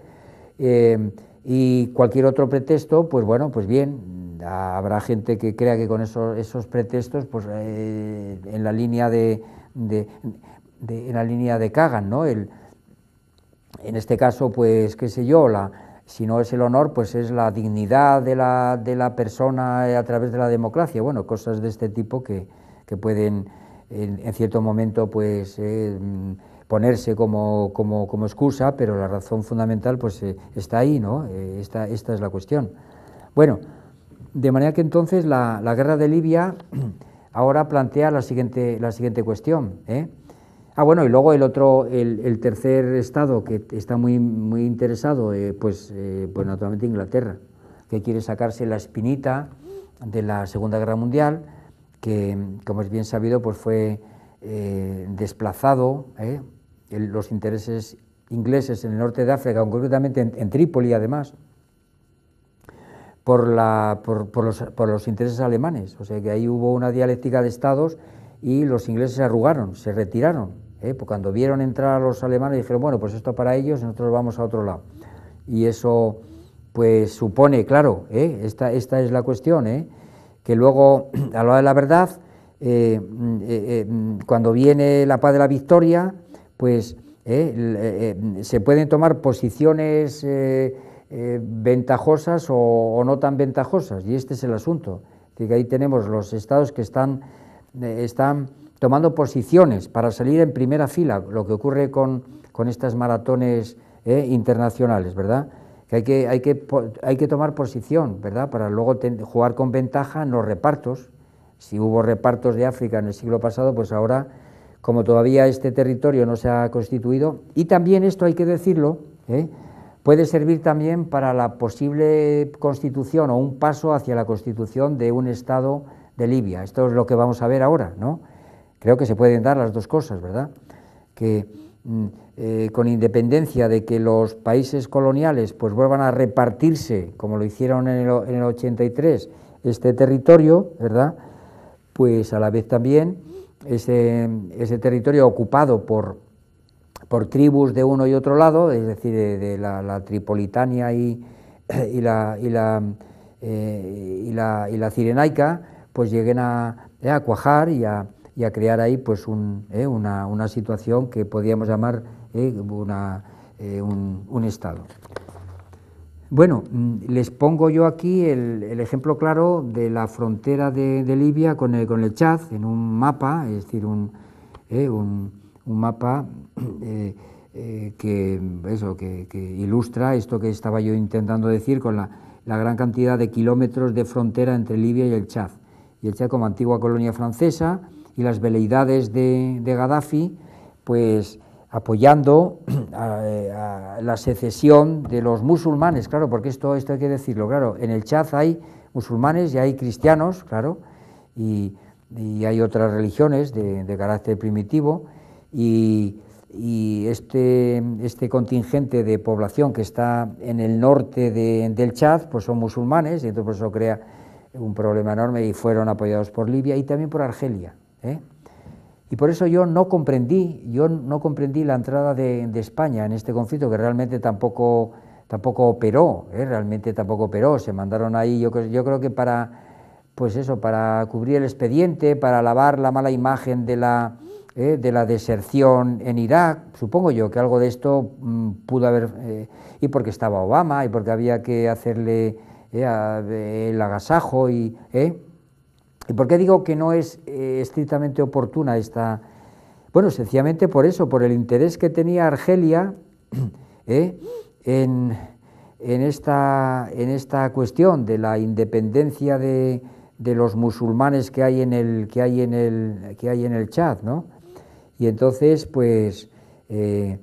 Speaker 2: eh, y cualquier otro pretexto, pues bueno, pues bien, habrá gente que crea que con esos, esos pretextos, pues en la línea de, en la línea de Kagan, ¿no? en este caso, pues qué sé yo, la, si no es el honor, pues es la dignidad de la, persona eh, a través de la democracia. Bueno, cosas de este tipo que, que pueden en, cierto momento pues eh, mm, ponerse como, como, excusa, pero la razón fundamental pues eh, está ahí, ¿no? esta, es la cuestión. Bueno, de manera que entonces la, la guerra de Libia [CLEARS THROAT] ahora plantea la siguiente, la siguiente cuestión, Ah, bueno, y luego el otro, el, tercer estado que está muy, muy interesado, eh, pues, pues eh, naturalmente Inglaterra, que quiere sacarse la espinita de la Segunda Guerra Mundial, que como es bien sabido, pues fue eh, desplazado, los intereses ingleses en el norte de África, concretamente en, Trípoli además, por, la, por, por, los, por los intereses alemanes. O sea que ahí hubo una dialéctica de estados y los ingleses se arrugaron, se retiraron ¿eh? Pues cuando vieron entrar a los alemanes dijeron, bueno, pues esto para ellos, nosotros vamos a otro lado. Y eso, pues supone, claro, ¿eh? esta, es la cuestión, ¿eh? que luego, [CLEARS THROAT] a la hora de la verdad, mm, mm, cuando viene la paz de la victoria, pues mm, se pueden tomar posiciones ventajosas o, o no tan ventajosas, y este es el asunto que ahí tenemos los estados que están, están tomando posiciones para salir en primera fila, lo que ocurre con, estas maratones eh, internacionales, ¿verdad? Que hay que, tomar posición, ¿verdad? Para luego jugar con ventaja en los repartos. Si hubo repartos de África en el siglo pasado, pues ahora, como todavía este territorio no se ha constituido, y también esto hay que decirlo, ¿eh? puede servir también para la posible constitución o un paso hacia la constitución de un Estado de Libia. Esto es lo que vamos a ver ahora, ¿no? Creo que se pueden dar las dos cosas, ¿verdad? Que mm, eh, con independencia de que los países coloniales pues vuelvan a repartirse, como lo hicieron en el, 83, este territorio, ¿verdad? Pues a la vez también ese, territorio ocupado por, tribus de uno y otro lado, es decir, de, la, tripolitania eh, y, la, cirenaica, pues lleguen a eh, cuajar y a, y a crear ahí pues eh, una, situación que podíamos llamar eh, eh, un, Estado. Bueno, mm, les pongo yo aquí el, ejemplo claro de la frontera de, Libia con el, con Chad en un mapa, es decir, un, mapa
Speaker 1: [CLEARS THROAT] que,
Speaker 2: eso, ilustra esto que estaba yo intentando decir con la, la gran cantidad de kilómetros de frontera entre Libia y el Chad. Y el Chad como antigua colonia francesa, y las veleidades de, Gaddafi, pues apoyando [CLEARS THROAT] eh, a, la secesión de los musulmanes, claro, porque esto, esto hay que decirlo, claro, en el Chad hay musulmanes y hay cristianos, claro, y, hay otras religiones de, carácter primitivo, y, este, este contingente de población que está en el norte del Chad, pues son musulmanes, y entonces eso crea un problema enorme y fueron apoyados por Libia y también por Argelia, ¿eh? Y por eso yo no comprendí, yo no comprendí la entrada de, España en este conflicto, que realmente tampoco, tampoco operó, ¿eh? realmente tampoco operó. Se mandaron ahí, yo, yo creo que para, pues eso, para cubrir el expediente, para lavar la mala imagen de la, ¿eh? de la deserción en Irak. Supongo yo que algo de esto mm, pudo haber, y porque estaba Obama, y porque había que hacerle el agasajo, y, ¿Y por qué digo que no es eh, estrictamente oportuna esta... Bueno, sencillamente por eso, por el interés que tenía Argelia [CLEARS THROAT] ¿eh? en, esta, en esta cuestión de la independencia de, los musulmanes que hay en el que hay en el que hay en el Chad, ¿no? Y entonces, pues, eh,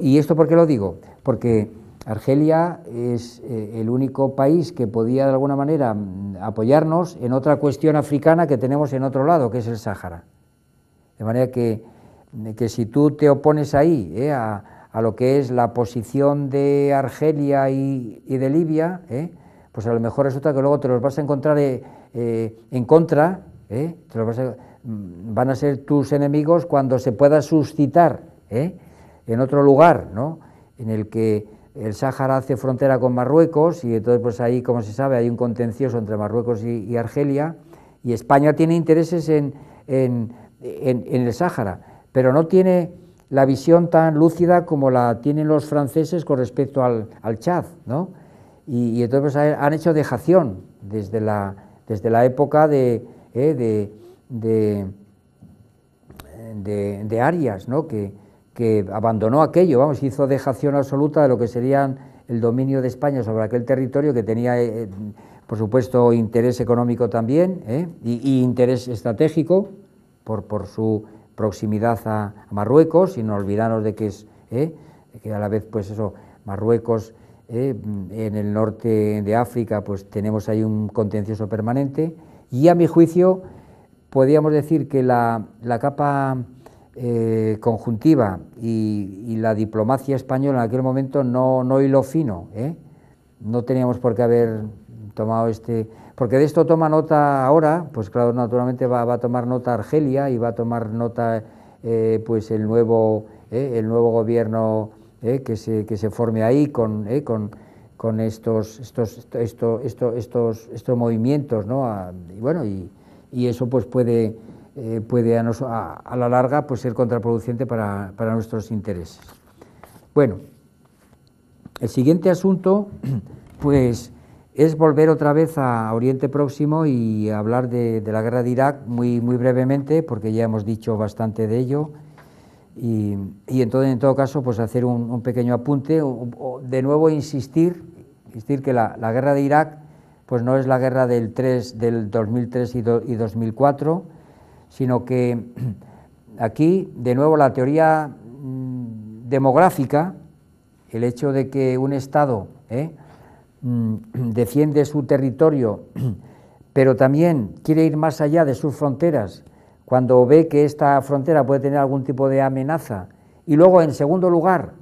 Speaker 2: y esto por qué lo digo, porque Argelia es eh, el único país que podía de alguna manera mm, apoyarnos en otra cuestión africana que tenemos en otro lado, que es el Sáhara. De manera que, mm, que si tú te opones ahí eh, a, lo que es la posición de Argelia y, de Libia, eh, pues a lo mejor resulta que luego te los vas a encontrar en contra, mm, van a ser tus enemigos cuando se pueda suscitar en otro lugar, ¿no? en el que el Sáhara hace frontera con Marruecos y entonces pues ahí, como se sabe, hay un contencioso entre Marruecos y, Argelia y España tiene intereses en, el Sáhara, pero no tiene la visión tan lúcida como la tienen los franceses con respecto al, Chad, ¿no? Y, entonces pues, han hecho dejación desde la, desde la época de, eh, de, de, Arias, ¿no? Que, que abandonó aquello, vamos, hizo dejación absoluta de lo que serían el dominio de España sobre aquel territorio que tenía, eh, por supuesto, interés económico también ¿eh? y, interés estratégico por, por su proximidad a, Marruecos y no olvidarnos de que es ¿eh? que a la vez, pues eso, Marruecos en el norte de África, pues tenemos ahí un contencioso permanente y a mi juicio podríamos decir que la, la capa eh, conjuntiva y, la diplomacia española en aquel momento no, no hilo fino. ¿eh? No teníamos por qué haber tomado este... Porque de esto toma nota ahora, pues claro, naturalmente va, a tomar nota Argelia y va a tomar nota eh, pues el nuevo, el nuevo gobierno que, se, que se forme ahí con, con, estos, estos, esto, estos, estos movimientos. ¿no? Ah, y bueno, y eso pues puede eh, puede a, la larga pues, ser contraproducente para, nuestros intereses. Bueno, el siguiente asunto [CLEARS THROAT] pues, es volver otra vez a Oriente Próximo y hablar de, la guerra de Irak muy, muy brevemente, porque ya hemos dicho bastante de ello. Y, entonces, en todo caso, pues hacer un, pequeño apunte, o, de nuevo insistir, insistir que la, guerra de Irak pues no es la guerra del, 3, del 2003 y 2004, sino que [CLEARS THROAT] aquí, de nuevo, la teoría mm, demográfica, el hecho de que un Estado eh, mm, [CLEARS THROAT] defiende su territorio, [CLEARS THROAT] pero también quiere ir más allá de sus fronteras, cuando ve que esta frontera puede tener algún tipo de amenaza. Y luego, en segundo lugar,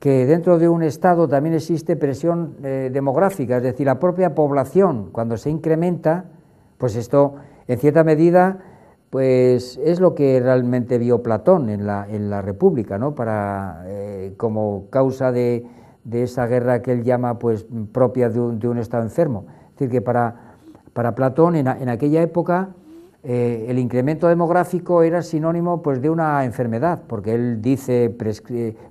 Speaker 2: que dentro de un Estado también existe presión eh, demográfica, es decir, la propia población, cuando se incrementa, pues esto, en cierta medida, pues es lo que realmente vio Platón en la, en la República, ¿no? Para, eh, como causa de, de, esa guerra que él llama pues, propia de un, de un Estado enfermo. Es decir, que para, para Platón en, aquella época eh, el incremento demográfico era sinónimo pues, de una enfermedad, porque él dice,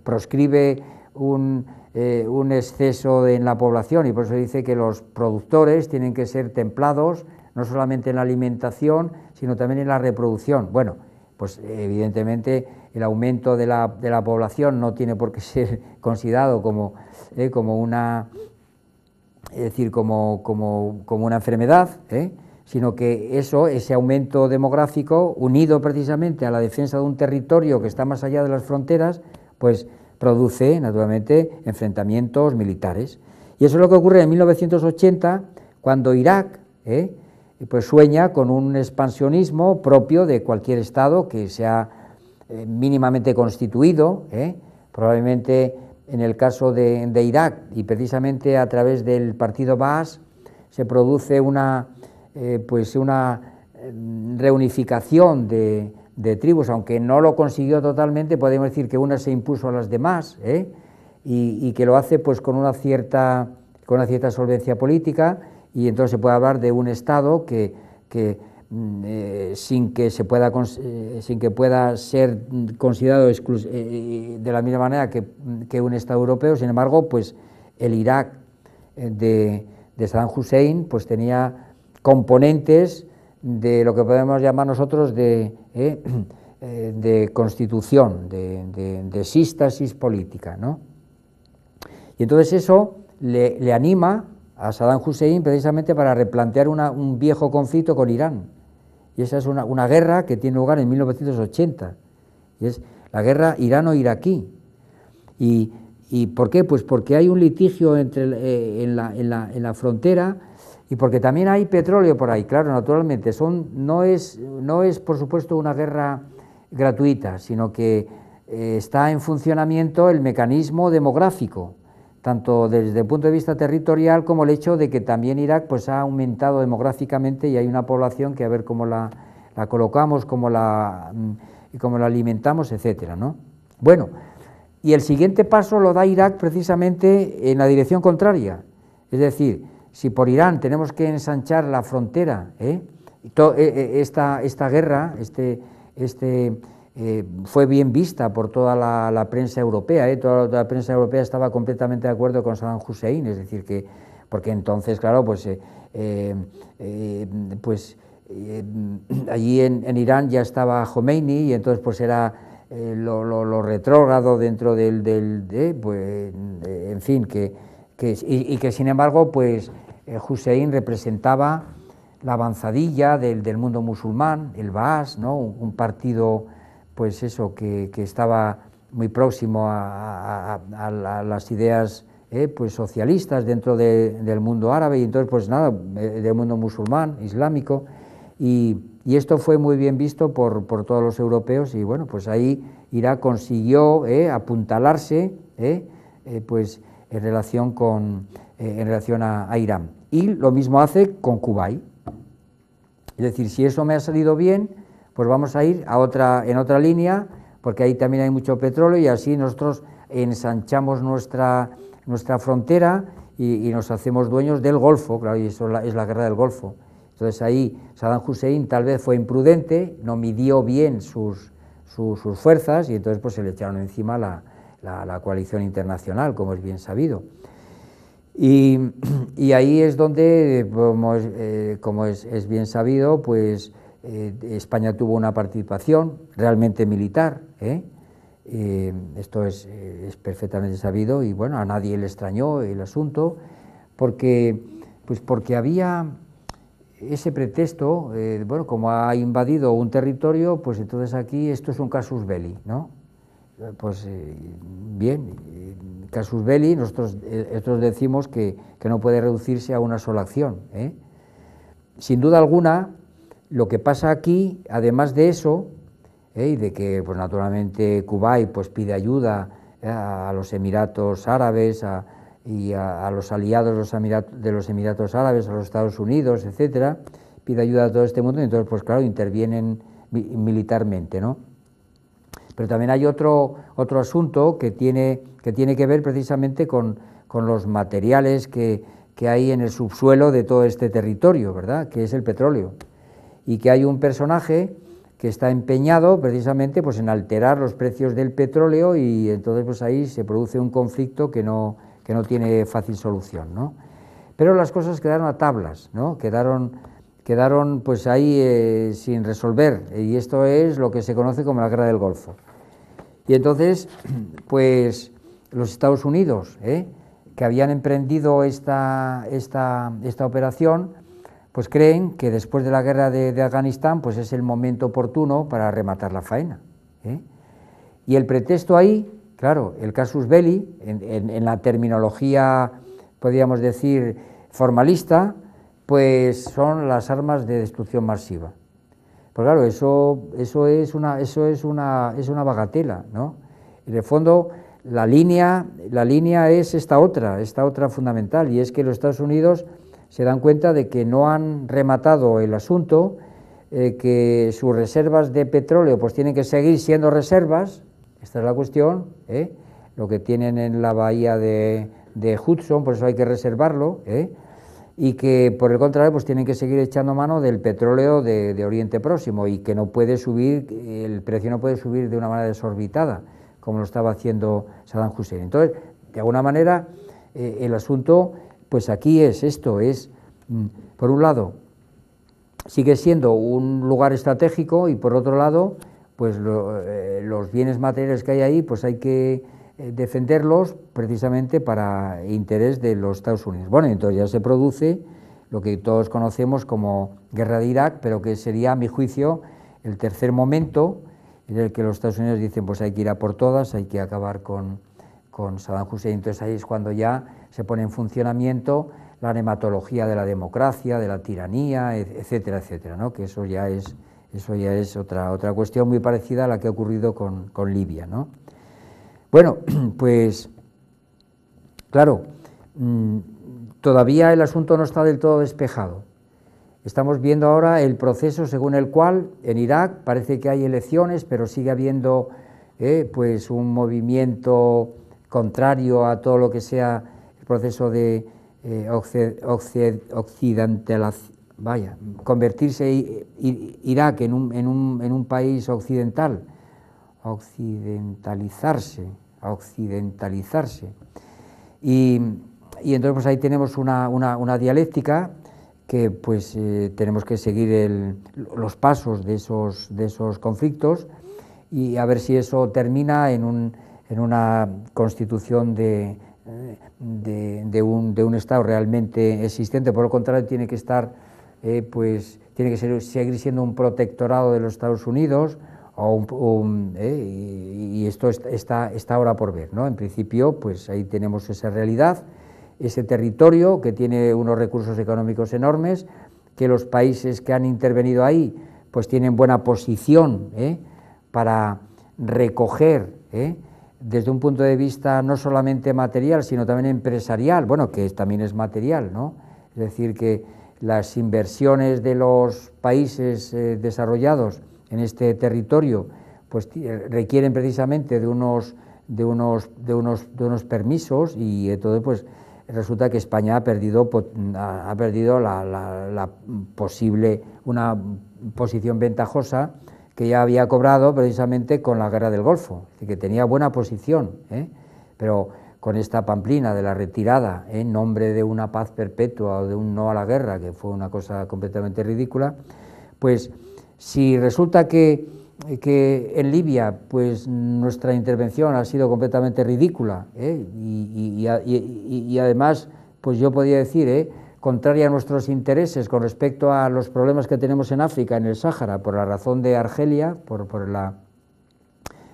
Speaker 2: proscribe un, eh, un exceso en la población y por eso dice que los productores tienen que ser templados, no solamente en la alimentación, sino también en la reproducción. Bueno, pues evidentemente el aumento de la, población no tiene por qué [LAUGHS] ser considerado como, eh, como una es decir, como, como, como una enfermedad, ¿eh? sino que eso, ese aumento demográfico, unido precisamente a la defensa de un territorio que está más allá de las fronteras, pues produce, naturalmente, enfrentamientos militares. Y eso es lo que ocurre en 1980, cuando Irak, ¿eh? pues sueña con un expansionismo propio de cualquier Estado que sea eh, mínimamente constituido, ¿eh? probablemente en el caso de, Irak y precisamente a través del partido Baas se produce una, eh, pues mm, reunificación de, tribus, aunque no lo consiguió totalmente, podemos decir que una se impuso a las demás y, y, que lo hace pues con una cierta, con una cierta solvencia política y entonces se puede hablar de un Estado que, mm, eh, sin, que se pueda, eh, sin que pueda ser considerado eh, de la misma manera que, un Estado europeo, sin embargo, pues el Irak de, de Saddam Hussein pues tenía componentes de lo que podemos llamar nosotros de, [CLEARS THROAT] de constitución, de, de, sístasis política. Y entonces eso le, le anima a Saddam Hussein precisamente para replantear una, un viejo conflicto con Irán. Y esa es una, guerra que tiene lugar en 1980. Y es la guerra irano-iraquí. Y, por qué? Pues porque hay un litigio entre, eh, en, la, frontera y porque también hay petróleo por ahí, claro, naturalmente. Son, no, es, no es, por supuesto, una guerra gratuita, sino que eh, está en funcionamiento el mecanismo demográfico tanto desde el punto de vista territorial como el hecho de que también Irak pues, ha aumentado demográficamente y hay una población que a ver cómo la, colocamos, cómo la, mm, cómo la alimentamos, etc. ¿no? Bueno, y el siguiente paso lo da Irak precisamente en la dirección contraria. Es decir, si por Irán tenemos que ensanchar la frontera, ¿eh? e, e, esta, esta guerra, este, este, eh, fue bien vista por toda la, prensa europea, ¿eh? toda, la prensa europea estaba completamente de acuerdo con Saddam Hussein, es decir, que, porque entonces, claro, pues, eh, eh, pues allí en, Irán ya estaba Khomeini y entonces pues era lo, retrógrado dentro del, pues, en fin, que, y, que sin embargo, pues Hussein representaba la avanzadilla del, mundo musulmán, el Baas, ¿no? un partido pues eso, que, estaba muy próximo a, las ideas eh, pues socialistas dentro del mundo árabe y entonces pues nada, eh, del mundo musulmán, islámico, y, esto fue muy bien visto por, todos los europeos y bueno, pues ahí Irak consiguió eh, apuntalarse pues en relación, con, en relación a, a Irán. Y lo mismo hace con Kuwait. Es decir, si eso me ha salido bien, pues vamos a ir a otra, en otra línea, porque ahí también hay mucho petróleo y así nosotros ensanchamos nuestra, nuestra frontera y, nos hacemos dueños del Golfo, claro, y eso es la, guerra del Golfo. Entonces ahí Saddam Hussein tal vez fue imprudente, no midió bien sus, sus, fuerzas y entonces pues se le echaron encima la, coalición internacional, como es bien sabido. Y, [CLEARS THROAT] ahí es donde, eh, como es, es bien sabido, pues eh, España tuvo una participación realmente militar, ¿eh? Eh, esto es, perfectamente sabido y bueno, a nadie le extrañó el asunto, porque, pues porque había ese pretexto, bueno, como ha invadido un territorio, pues entonces aquí esto es un casus belli, ¿no? Pues bien, casus belli, nosotros, decimos que, que, no puede reducirse a una sola acción. Sin duda alguna, lo que pasa aquí, además de eso, eh, y de que pues, naturalmente Kuwait pues, pide ayuda eh, a los Emiratos Árabes y a, los aliados de los, Emiratos, de los Emiratos Árabes, a los Estados Unidos, etcétera, pide ayuda a todo este mundo, y entonces, pues claro, intervienen militarmente, ¿no? Pero también hay otro, otro asunto que tiene, que tiene que ver precisamente con, con los materiales que, que hay en el subsuelo de todo este territorio, ¿verdad? Que es el petróleo y que hay un personaje que está empeñado precisamente pues, en alterar los precios del petróleo y entonces pues, ahí se produce un conflicto que no, que no tiene fácil solución. Pero las cosas quedaron a tablas, ¿no? quedaron, quedaron pues, ahí eh, sin resolver y esto es lo que se conoce como la guerra del Golfo. Y entonces, [CLEARS THROAT] pues los Estados Unidos, ¿eh? que habían emprendido esta, esta, esta operación, pues creen que después de la guerra de, Afganistán pues es el momento oportuno para rematar la faena. ¿eh? Y el pretexto ahí, claro, el casus belli, en, la terminología, podríamos decir, formalista, pues son las armas de destrucción masiva. Pues claro, eso, eso, es, una, eso es, es una bagatela, ¿no? En el fondo, la línea, la línea es esta otra, esta otra fundamental, y es que los Estados Unidos se dan cuenta de que no han rematado el asunto, eh, que sus reservas de petróleo pues tienen que seguir siendo reservas, esta es la cuestión, ¿eh? lo que tienen en la bahía de, Hudson, por eso hay que reservarlo, ¿eh? y que por el contrario pues tienen que seguir echando mano del petróleo de, de, Oriente Próximo y que no puede subir, el precio no puede subir de una manera desorbitada, como lo estaba haciendo Saddam Hussein. Entonces, de alguna manera, el asunto pues aquí es esto, es, mm, por un lado, sigue siendo un lugar estratégico y por otro lado, pues eh, los bienes materiales que hay ahí, pues hay que eh, defenderlos precisamente para interés de los Estados Unidos. Bueno, entonces ya se produce lo que todos conocemos como guerra de Irak, pero que sería, a mi juicio, el tercer momento en el que los Estados Unidos dicen, pues hay que ir a por todas, hay que acabar con, con Saddam Hussein. Entonces ahí es cuando ya se pone en funcionamiento la nematología de la democracia, de la tiranía, etcétera, etcétera, ¿no? que eso ya es, eso ya es otra, otra cuestión muy parecida a la que ha ocurrido con, Libia. Bueno, [CLEARS THROAT] pues claro, mm, todavía el asunto no está del todo despejado. Estamos viendo ahora el proceso según el cual en Irak parece que hay elecciones, pero sigue habiendo eh, pues un movimiento contrario a todo lo que sea proceso de eh, occidentalización vaya, convertirse Irak en un, país occidental, occidentalizarse, occidentalizarse. Y, entonces pues, ahí tenemos una, dialéctica que pues eh, tenemos que seguir los pasos de esos, conflictos y a ver si eso termina en una constitución de, de, un, de, un, Estado realmente existente, por lo contrario tiene que estar, eh, pues tiene que seguir siendo un protectorado de los Estados Unidos, eh, y, esto está, está ahora por ver. ¿no? En principio, pues ahí tenemos esa realidad, ese territorio que tiene unos recursos económicos enormes, que los países que han intervenido ahí, pues tienen buena posición ¿eh? para recoger desde un punto de vista no solamente material, sino también empresarial, bueno, que también es material, ¿no? Es decir, que las inversiones de los países eh, desarrollados en este territorio pues eh, requieren precisamente de unos, de unos, de unos, permisos y entonces eh, pues resulta que España ha perdido, mm, ha perdido la posible, una posición ventajosa que ya había cobrado precisamente con la guerra del Golfo, que tenía buena posición, ¿eh? pero con esta pamplina de la retirada en nombre de una paz perpetua o de un no a la guerra, que fue una cosa completamente ridícula, pues si resulta que, en Libia pues nuestra intervención ha sido completamente ridícula ¿eh? y, además pues yo podía decir ¿eh? contraria a nuestros intereses con respecto a los problemas que tenemos en África, en el Sáhara, por la razón de Argelia, por, la,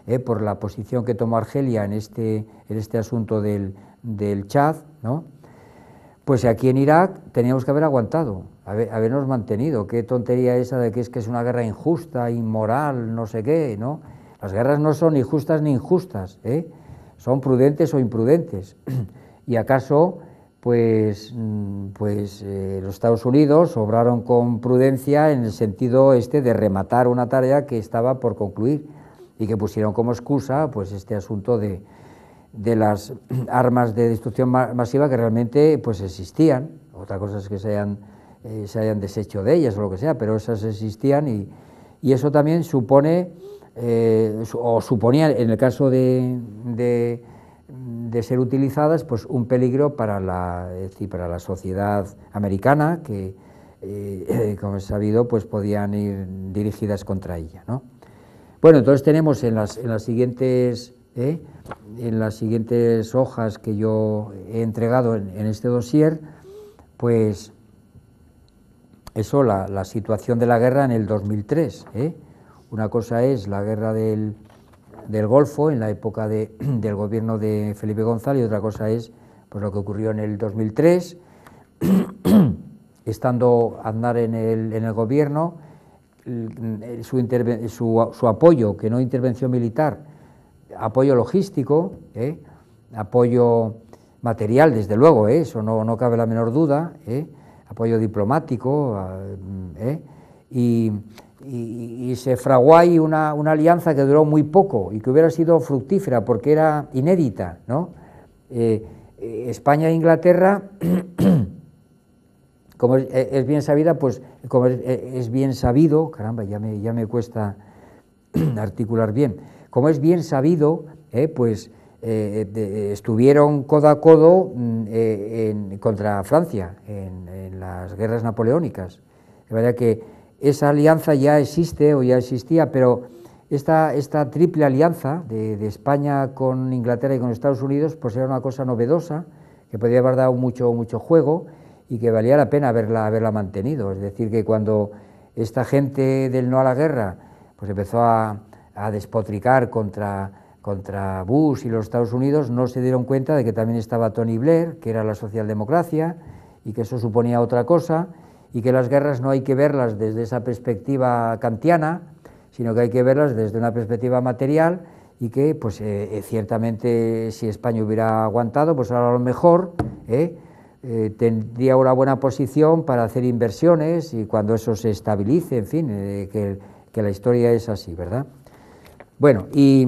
Speaker 2: eh, por la, posición que tomó Argelia en este, en este asunto del, del Chad, ¿no? pues aquí en Irak teníamos que haber aguantado, habernos mantenido. Qué tontería esa de que es que es una guerra injusta, inmoral, no sé qué, ¿no? Las guerras no son ni justas ni injustas, ¿eh? son prudentes o imprudentes. [CLEARS THROAT] ¿Y acaso pues, mm, pues eh, los Estados Unidos obraron con prudencia en el sentido este de rematar una tarea que estaba por concluir y que pusieron como excusa pues este asunto de, las [CLEARS THROAT] armas de destrucción masiva que realmente pues existían. Otra cosa es que eh, se hayan, deshecho de ellas o lo que sea, pero esas existían y, eso también supone, eh, o suponía en el caso de de ser utilizadas, pues un peligro para la, para la sociedad americana, que, eh, [CLEARS THROAT] como es sabido, pues podían ir dirigidas contra ella. ¿no? Bueno, entonces tenemos en las, siguientes... ¿eh? En las siguientes hojas que yo he entregado en, este dossier, pues eso, la, la, situación de la guerra en el 2003. ¿eh? Una cosa es la guerra del, del Golfo en la época de, [CLEARS THROAT] del gobierno de Felipe González otra cosa es pues, lo que ocurrió en el 2003, [CLEARS THROAT] estando andar en el, en el gobierno, su, su, apoyo, que no intervención militar, apoyo logístico, ¿eh? apoyo material, desde luego, ¿eh? eso no, no, cabe la menor duda, ¿eh? apoyo diplomático, ah, y y, se fraguó ahí una, una, alianza que duró muy poco y que hubiera sido fructífera porque era inédita. ¿no? Eh, eh, España e Inglaterra, [CLEARS THROAT] como e, es, bien sabida, pues como e, es, bien sabido, caramba, ya me, ya me cuesta [CLEARS THROAT] articular bien, como es bien sabido, eh, pues estuvieron codo a codo mm, contra Francia en, en las guerras napoleónicas. De manera que esa alianza ya existe o ya existía, pero esta, triple alianza de, España con Inglaterra y con Estados Unidos pues era una cosa novedosa, que podía haber dado mucho, mucho juego y que valía la pena haberla, haberla mantenido. Es decir, que cuando esta gente del no a la guerra pues empezó a, despotricar contra contra Bush y los Estados Unidos no se dieron cuenta de que también estaba Tony Blair, que era la socialdemocracia, y que eso suponía otra cosa, y que las guerras no hay que verlas desde esa perspectiva kantiana, sino que hay que verlas desde una perspectiva material y que, pues, eh, eh, ciertamente, si España hubiera aguantado, pues ahora a lo mejor ¿eh? tendría una buena posición para hacer inversiones y cuando eso se estabilice, en fin, que, la historia es así, ¿verdad? Bueno, y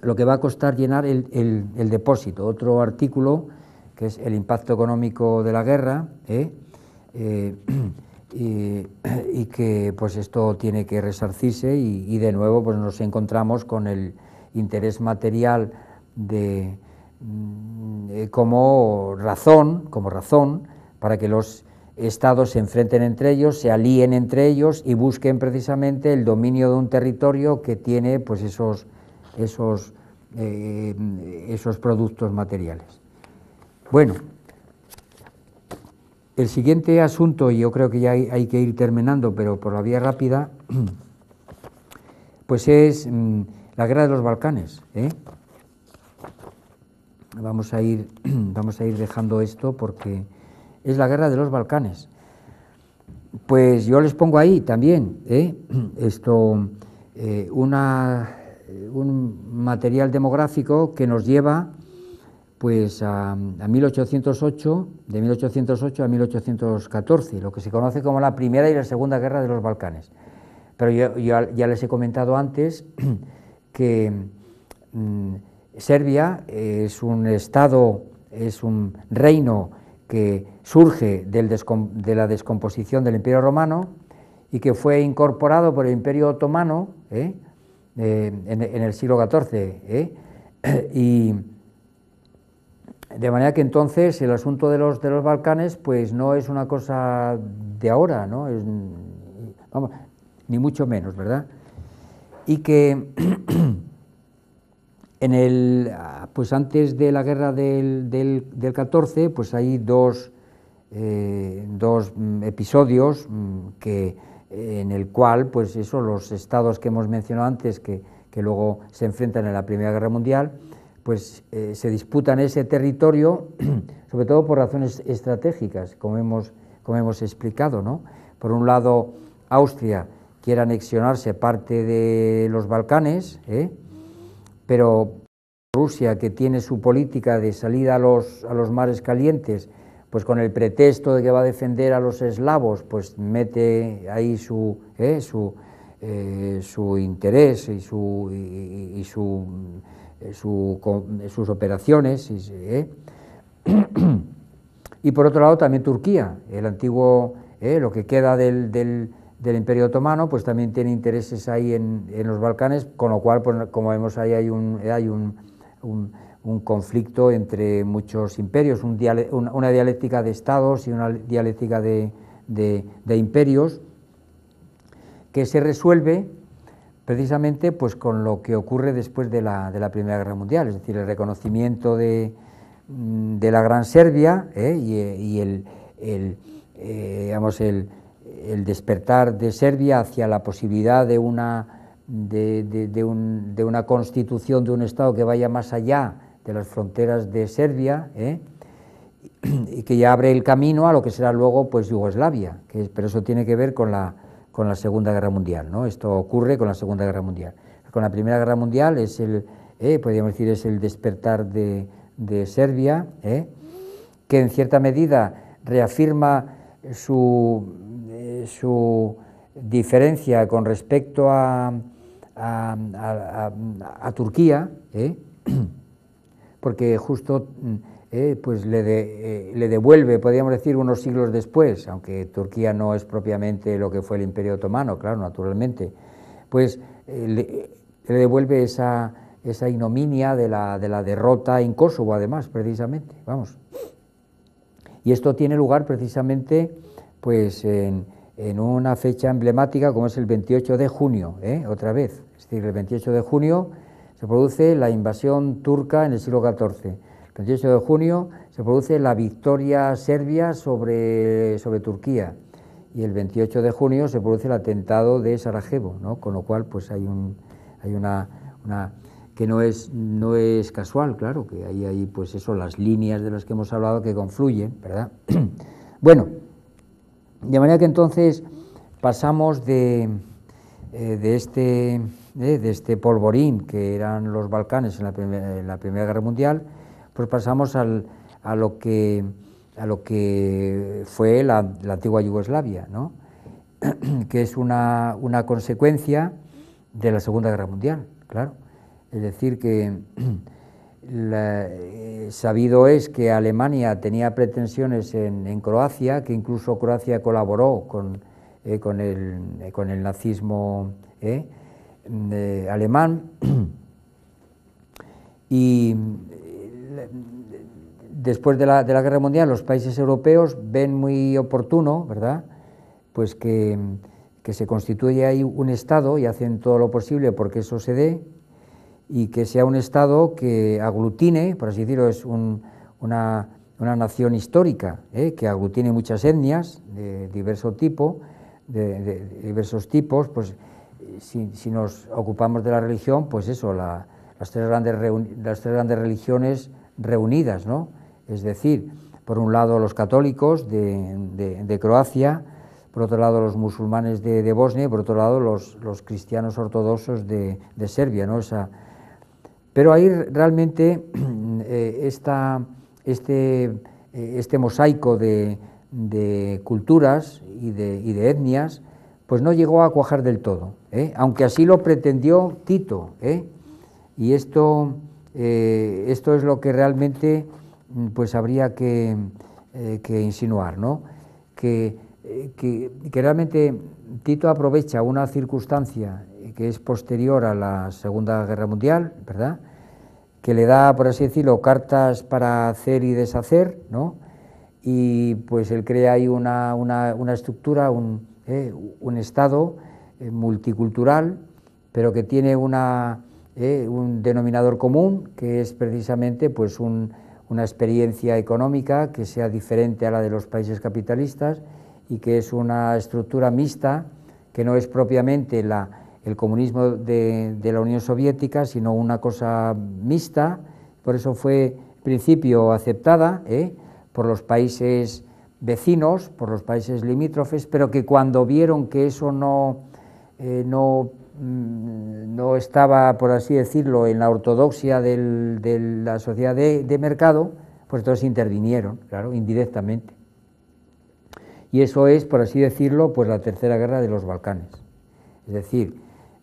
Speaker 2: lo que va a costar llenar el, el, depósito. Otro artículo, que es el impacto económico de la guerra, ¿eh? Eh, [CLEARS THROAT] y, que pues esto tiene que resarcirse y, de nuevo pues nos encontramos con el interés material de, mm, eh, como razón, como razón para que los estados se enfrenten entre ellos, se alíen entre ellos y busquen precisamente el dominio de un territorio que tiene pues esos, esos, eh, esos productos materiales. Bueno, el siguiente asunto, y yo creo que ya hay, que ir terminando, pero por la vía rápida, pues es mm, la guerra de los Balcanes. ¿eh? Vamos, a ir, [CLEARS THROAT] vamos a ir dejando esto porque es la guerra de los Balcanes. Pues yo les pongo ahí también ¿eh? [CLEARS THROAT] esto, eh, una, un material demográfico que nos lleva pues a, 1808, de 1808 a 1814, lo que se conoce como la Primera y la Segunda Guerra de los Balcanes. Pero yo, ya les he comentado antes [CLEARS THROAT] que mm, Serbia es un estado, es un reino que surge de la descomposición del Imperio Romano y que fue incorporado por el Imperio Otomano ¿eh? Eh, en, el siglo XIV. ¿eh? [CLEARS THROAT] y de manera que entonces el asunto de los, de los Balcanes pues no es una cosa de ahora, ¿no? ni mucho menos, ¿verdad? Y que [CLEARS THROAT] en el, pues antes de la guerra del, del, 14 pues hay dos, eh, mm, episodios mm, que, eh, en el cual pues eso, los estados que hemos mencionado antes que, que luego se enfrentan en la Primera Guerra Mundial, pues eh, se disputan ese territorio, [CLEARS THROAT] sobre todo por razones estratégicas, como hemos, como hemos explicado. ¿no? Por un lado, Austria quiere anexionarse parte de los Balcanes, ¿eh? pero Rusia, que tiene su política de salida a los, a los mares calientes, pues con el pretexto de que va a defender a los eslavos, pues mete ahí su, ¿eh? su, interés y su, y su eh, eh, sus operaciones. Eh. [CLEARS THROAT] y por otro lado también Turquía, el antiguo, lo que queda del, Imperio Otomano, pues también tiene intereses ahí en, los Balcanes, con lo cual, pues, como vemos, ahí hay un, hay un, conflicto entre muchos imperios, una, dialéctica de estados y una dialéctica de imperios que se resuelve precisamente pues, con lo que ocurre después de la, de la Primera Guerra Mundial, es decir, el reconocimiento de, mm, la Gran Serbia ¿eh? Eh, y, el, eh, digamos, el, despertar de Serbia hacia la posibilidad de una, de, una constitución de un Estado que vaya más allá de las fronteras de Serbia. y que ya abre el camino a lo que será luego pues Yugoslavia, que, pero eso tiene que ver con la, con la Segunda Guerra Mundial. ¿no? Esto ocurre con la Segunda Guerra Mundial. Con la Primera Guerra Mundial es el, eh, podríamos decir, es el despertar de, Serbia, eh, que en cierta medida reafirma su, eh, su diferencia con respecto a, a, a Turquía, [CLEARS THROAT] porque justo mm, eh, pues eh, le, devuelve, podríamos decir, unos siglos después, aunque Turquía no es propiamente lo que fue el Imperio Otomano, claro, naturalmente, pues eh, le, devuelve esa, esa ignominia de la, de la, derrota en Kosovo, además, precisamente, vamos. Y esto tiene lugar precisamente pues, en, en una fecha emblemática como es el 28 de junio, otra vez, es decir, el 28 de junio se produce la invasión turca en el siglo XIV el 28 de junio se produce la victoria serbia sobre, sobre Turquía y el 28 de junio se produce el atentado de Sarajevo, ¿no? con lo cual pues hay, un, hay una, que no es, no es casual, claro, que hay ahí pues eso, las líneas de las que hemos hablado que confluyen, ¿verdad? [CLEARS THROAT] bueno, de manera que entonces pasamos de, eh, de, este, eh, de este polvorín que eran los Balcanes en la, en la Primera Guerra Mundial, pues pasamos a, lo que, a lo que fue la, antigua Yugoslavia, [CLEARS THROAT] que es una, consecuencia de la Segunda Guerra Mundial, claro. Es decir, que [CLEARS THROAT] eh, sabido es que Alemania tenía pretensiones en, Croacia, que incluso Croacia colaboró con, eh, el, eh, con, el, nazismo mm, alemán, [CLEARS THROAT] y después de la, Guerra Mundial los países europeos ven muy oportuno, ¿verdad? Pues que, se constituya ahí un Estado y hacen todo lo posible porque eso se dé y que sea un Estado que aglutine, por así decirlo, es una, nación histórica, ¿eh? que aglutine muchas etnias de diverso tipo, diversos tipos, pues si, nos ocupamos de la religión, pues eso, las, tres grandes las tres grandes religiones reunidas, ¿no? Es decir, por un lado los católicos de, Croacia, por otro lado los musulmanes de, Bosnia y por otro lado los, cristianos ortodoxos de, Serbia, ¿no? pero ahí realmente [CLEARS THROAT] eh, esta, este, eh, este mosaico de, culturas y de, etnias, pues no llegó a cuajar del todo, ¿eh? aunque así lo pretendió Tito. Y esto eh, esto es lo que realmente mm, pues habría que, eh, insinuar, ¿no? Eh, que, realmente Tito aprovecha una circunstancia que es posterior a la Segunda Guerra Mundial, ¿verdad? Que le da, por así decirlo, cartas para hacer y deshacer, Y pues él crea ahí una, estructura, un Estado multicultural, pero que tiene una, eh, un denominador común que es precisamente pues una experiencia económica que sea diferente a la de los países capitalistas y que es una estructura mixta que no es propiamente el comunismo de, la Unión Soviética, sino una cosa mixta, por eso fue en principio aceptada eh, por los países vecinos, por los países limítrofes, pero que cuando vieron que eso no, eh, no Mm, no estaba, por así decirlo, en la ortodoxia de la sociedad de, mercado, pues todos intervinieron, claro, indirectamente. Y eso es, por así decirlo, pues la tercera guerra de los Balcanes. Es decir,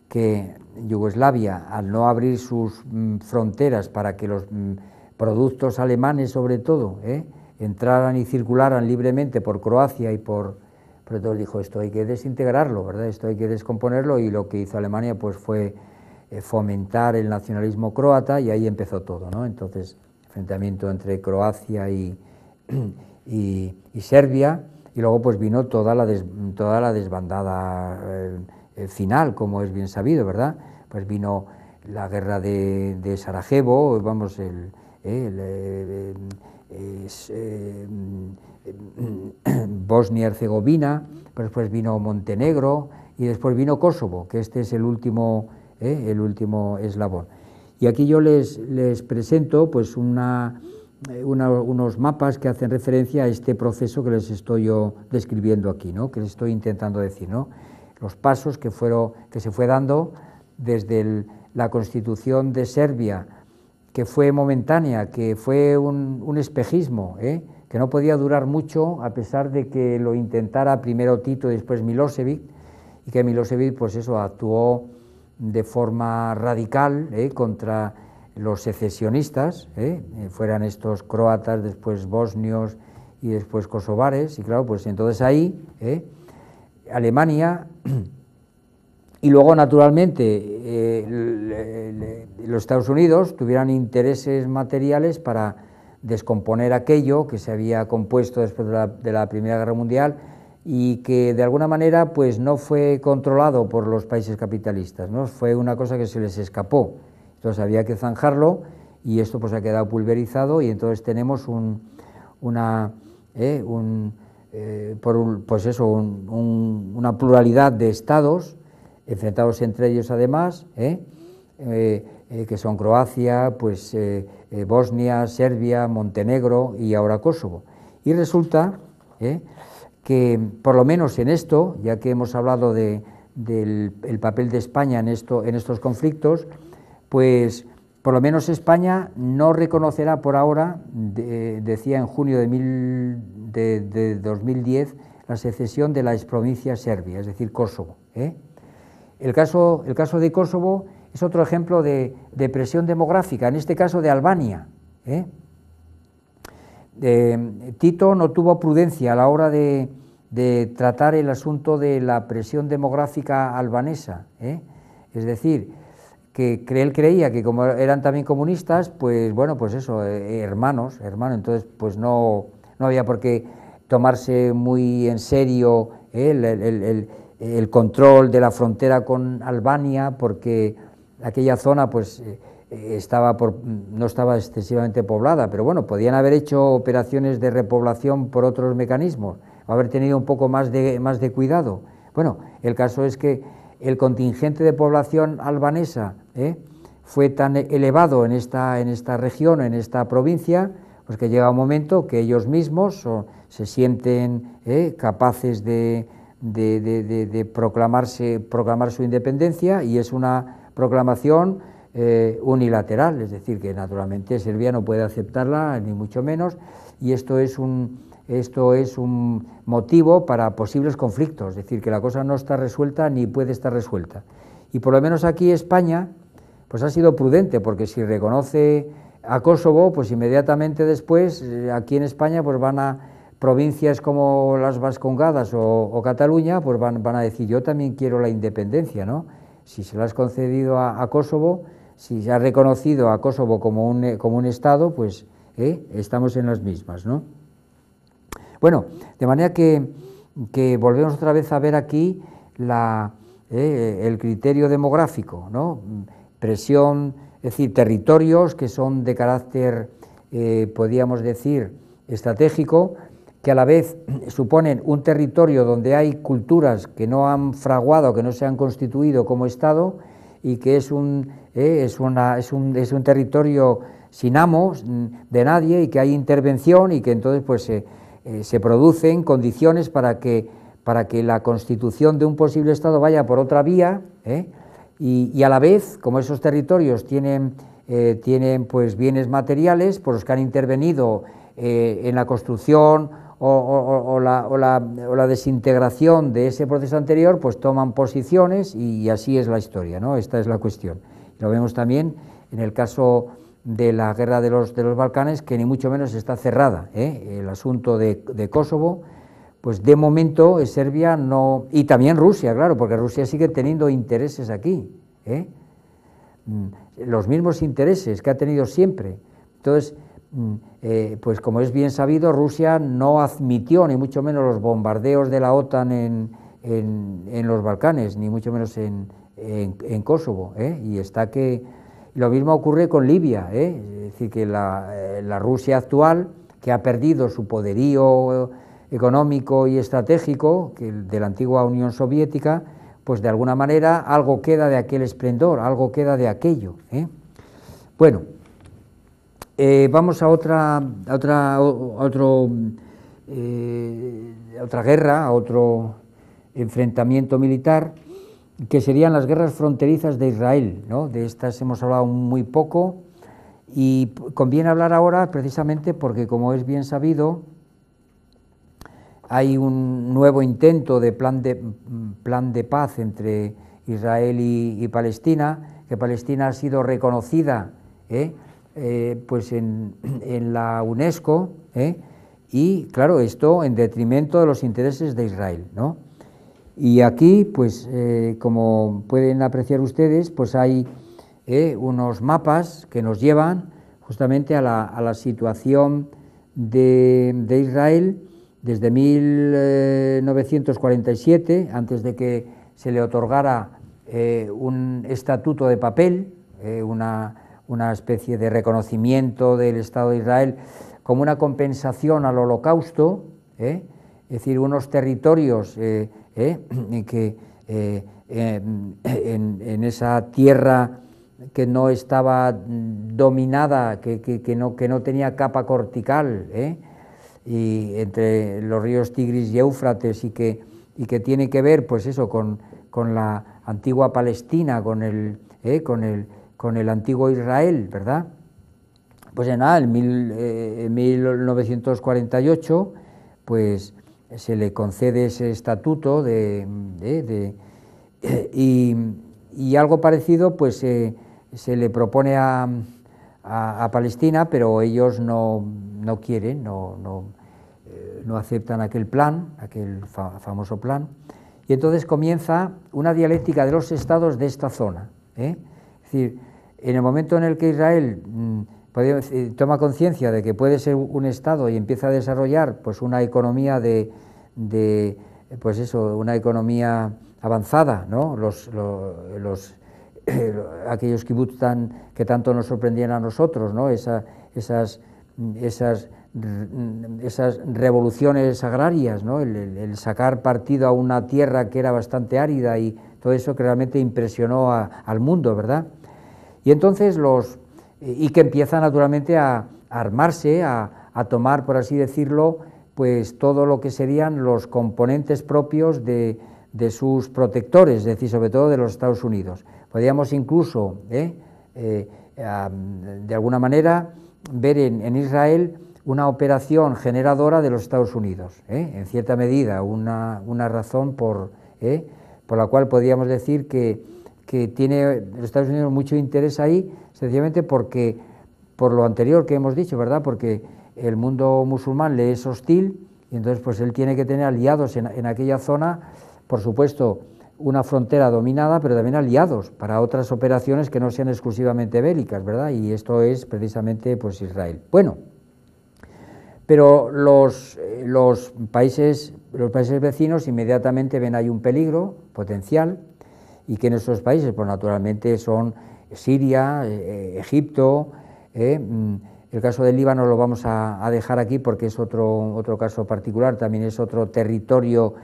Speaker 2: que Yugoslavia, al no abrir sus mm, fronteras para que los mm, productos alemanes, sobre todo, ¿eh? entraran y circularan libremente por Croacia y por, pero entonces dijo, esto hay que desintegrarlo, ¿verdad? Esto hay que descomponerlo y lo que hizo Alemania pues fue eh, fomentar el nacionalismo croata y ahí empezó todo, ¿no? Entonces, enfrentamiento entre Croacia y, [CLEARS THROAT] Serbia y luego pues vino toda la, toda la desbandada eh, eh, final, como es bien sabido, ¿verdad? Pues vino la guerra de, Sarajevo, vamos, el Bosnia-Herzegovina, pero después vino Montenegro y después vino Kosovo, que este es el último, eh, el último eslabón. Y aquí yo les, les presento pues eh, unos mapas que hacen referencia a este proceso que les estoy yo describiendo aquí, ¿no? que les estoy intentando decir, ¿no? los pasos que, fueron, que se fue dando desde la constitución de Serbia, que fue momentánea, que fue un, espejismo, ¿eh? que no podía durar mucho a pesar de que lo intentara primero Tito y después Milosevic, y que Milosevic pues eso actuó de forma radical eh, contra los secesionistas, eh, eh, fueran estos croatas, después bosnios y después kosovares, y claro, pues entonces ahí Alemania
Speaker 1: [CLEARS THROAT]
Speaker 2: y luego naturalmente los Estados Unidos tuvieran intereses materiales para descomponer aquello que se había compuesto después de la, Primera Guerra Mundial y que de alguna manera pues no fue controlado por los países capitalistas, ¿no? fue una cosa que se les escapó. Entonces había que zanjarlo y esto pues ha quedado pulverizado y entonces tenemos una, ¿eh? Eh, por pues eso, una pluralidad de estados enfrentados entre ellos además, ¿eh? que son Croacia, pues eh, Bosnia, Serbia, Montenegro y ahora Kosovo. Y resulta eh, que, por lo menos en esto, ya que hemos hablado del papel de España en, estos conflictos, pues por lo menos España no reconocerá por ahora, decía en junio de, de, 2010, la secesión de la exprovincia serbia, es decir, Kosovo. ¿eh? El, caso, el caso de Kosovo es otro ejemplo de, presión demográfica, en este caso de Albania. ¿eh? Tito no tuvo prudencia a la hora de, tratar el asunto de la presión demográfica albanesa. ¿eh? Es decir, que él creía que como eran también comunistas, pues bueno, pues eso, eh, hermanos, entonces pues no, había por qué tomarse muy en serio el, el, control de la frontera con Albania, porque aquella zona pues eh, eh, estaba por, no estaba excesivamente poblada, pero bueno, podían haber hecho operaciones de repoblación por otros mecanismos, haber tenido un poco más de, más de cuidado. Bueno, el caso es que el contingente de población albanesa eh, fue tan elevado en esta, en esta región, en esta provincia, pues que llega un momento que ellos mismos se sienten capaces de, de proclamarse, proclamar su independencia y es una proclamación eh, unilateral, es decir, que naturalmente Serbia no puede aceptarla, ni mucho menos, y esto es un, esto es un motivo para posibles conflictos, es decir, que la cosa no está resuelta ni puede estar resuelta. Y por lo menos aquí España pues ha sido prudente, porque si reconoce a Kosovo, pues inmediatamente después eh, aquí en España pues van a provincias como las Vascongadas o, Cataluña, pues van, van, a decir yo también quiero la independencia, ¿no? si se lo has concedido a, Kosovo, si se ha reconocido a Kosovo como un, eh, Estado, pues eh, estamos en las mismas. ¿no? Bueno, de manera que, volvemos otra vez a ver aquí eh, el criterio demográfico, ¿no? presión, es decir, territorios que son de carácter, podríamos decir, estratégico, que a la vez [CLEARS THROAT] suponen un territorio donde hay culturas que no han fraguado, que no se han constituido como Estado y que es un, eh, es un, territorio sin amos de nadie y que hay intervención y que entonces pues, eh, se producen condiciones para que, para que la constitución de un posible Estado vaya por otra vía eh, y, y, a la vez, como esos territorios tienen, tienen pues, bienes materiales por los que han intervenido en la construcción, o, la, desintegración de ese proceso anterior, pues toman posiciones y, así es la historia, ¿no? Esta es la cuestión. Lo vemos también en el caso de la guerra de los, de los Balcanes, que ni mucho menos está cerrada. ¿eh? El asunto de, Kosovo, pues de momento Serbia no... Y también Rusia, claro, porque Rusia sigue teniendo intereses aquí.
Speaker 1: ¿eh? Mm,
Speaker 2: los mismos intereses que ha tenido siempre. Entonces, Mm. Eh, pues como es bien sabido, Rusia no admitió ni mucho menos los bombardeos de la OTAN en, los Balcanes, ni mucho menos en, Kosovo. ¿eh? Y está que lo mismo ocurre con Libia, ¿eh? es decir, que la, Rusia actual, que ha perdido su poderío económico y estratégico de la antigua Unión Soviética, pues de alguna manera algo queda de aquel esplendor, algo queda de aquello. Bueno. Eh, vamos a otra, otra, otro, eh, otra guerra, a otro enfrentamiento militar, que serían las guerras fronterizas de Israel. De estas hemos hablado muy poco y conviene hablar ahora precisamente porque, como es bien sabido, hay un nuevo intento de plan de, plan de paz entre Israel y, Palestina, que Palestina ha sido reconocida. ¿eh? Eh, pues en, la UNESCO, ¿eh? y claro, esto en detrimento de los intereses de Israel. Y aquí, pues eh, como pueden apreciar ustedes, pues hay unos mapas que nos llevan justamente a la, situación de, de, Israel desde 1947, antes de que se le otorgara un estatuto de papel, una una especie de reconocimiento del Estado de Israel como una compensación al holocausto, ¿eh? es decir, unos territorios eh, ¿eh? [CLEARS THROAT] Em, en, esa tierra que no estaba dominada, que, no, que no, tenía capa cortical, y entre los ríos Tigris y Éufrates, y que, y que tiene que ver, pues eso, con, con la antigua Palestina, con el, con el con el antiguo Israel, ¿verdad? Pues en nada, en, 1948 eh, pues, se le concede ese estatuto de, eh, y, algo parecido pues, eh, se le propone a, Palestina, pero ellos no, no quieren, no, no, aceptan aquel plan, aquel famoso plan. Y entonces comienza una dialéctica de los estados de esta zona. Es decir, en el momento en el que Israel mm, eh, toma conciencia de que puede ser un Estado y empieza a desarrollar pues, una economía de, pues eso, una economía avanzada, ¿no? los, [CLEARS THROAT] aquellos kibbutz que tanto nos sorprendían a nosotros, ¿no? Mm, esas, revoluciones agrarias, ¿no? el, sacar partido a una tierra que era bastante árida y todo eso que realmente impresionó al mundo, ¿verdad? Y entonces los, eh, y que empieza naturalmente a, armarse, a, tomar, por así decirlo, pues todo lo que serían los componentes propios de, de sus protectores, es decir, sobre todo de los Estados Unidos. Podríamos incluso, eh, eh, de alguna manera, ver en, en, Israel una operación generadora de los Estados Unidos, en cierta medida, una, una razón por, por la cual podríamos decir que que tiene Estados Unidos mucho interés ahí, sencillamente porque, por lo anterior que hemos dicho, ¿verdad? Porque el mundo musulmán le es hostil y entonces pues él tiene que tener aliados en, aquella zona, por supuesto, una frontera dominada, pero también aliados para otras operaciones que no sean exclusivamente bélicas, ¿verdad? Y esto es precisamente pues Israel. Bueno, pero los, eh, los países, los países vecinos inmediatamente ven ahí un peligro potencial y que en esos países, pues naturalmente son Siria, eh, eh, Egipto, eh, mm, el caso del Líbano lo vamos a, dejar aquí porque es otro, otro caso particular, también es otro territorio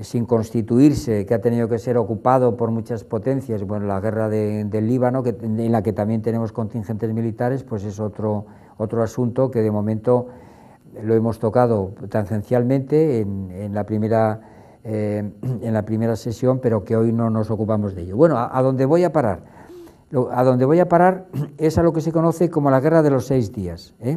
Speaker 2: sin constituirse, que ha tenido que ser ocupado por muchas potencias, bueno, la guerra del Líbano, en la que también tenemos contingentes militares, pues es otro, otro asunto que de momento lo hemos tocado tangencialmente en, en la primera eh, [CLEARS THROAT] en la primera sesión, pero que hoy no nos ocupamos de ello. Bueno, a, dónde voy a parar. a dónde voy a parar [CLEARS THROAT] es a lo que se conoce como la guerra de los seis días. ¿eh?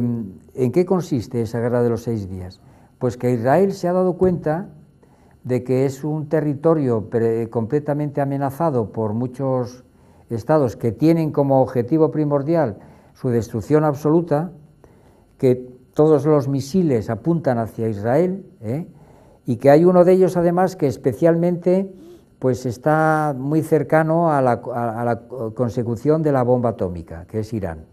Speaker 2: Mm, ¿En qué consiste esa guerra de los seis días? Pues que Israel se ha dado cuenta de que es un territorio completamente amenazado por muchos estados que tienen como objetivo primordial su destrucción absoluta, que todos los misiles apuntan hacia Israel ¿eh? y que hay uno de ellos además que especialmente pues está muy cercano a la, consecución de la bomba atómica, que es Irán,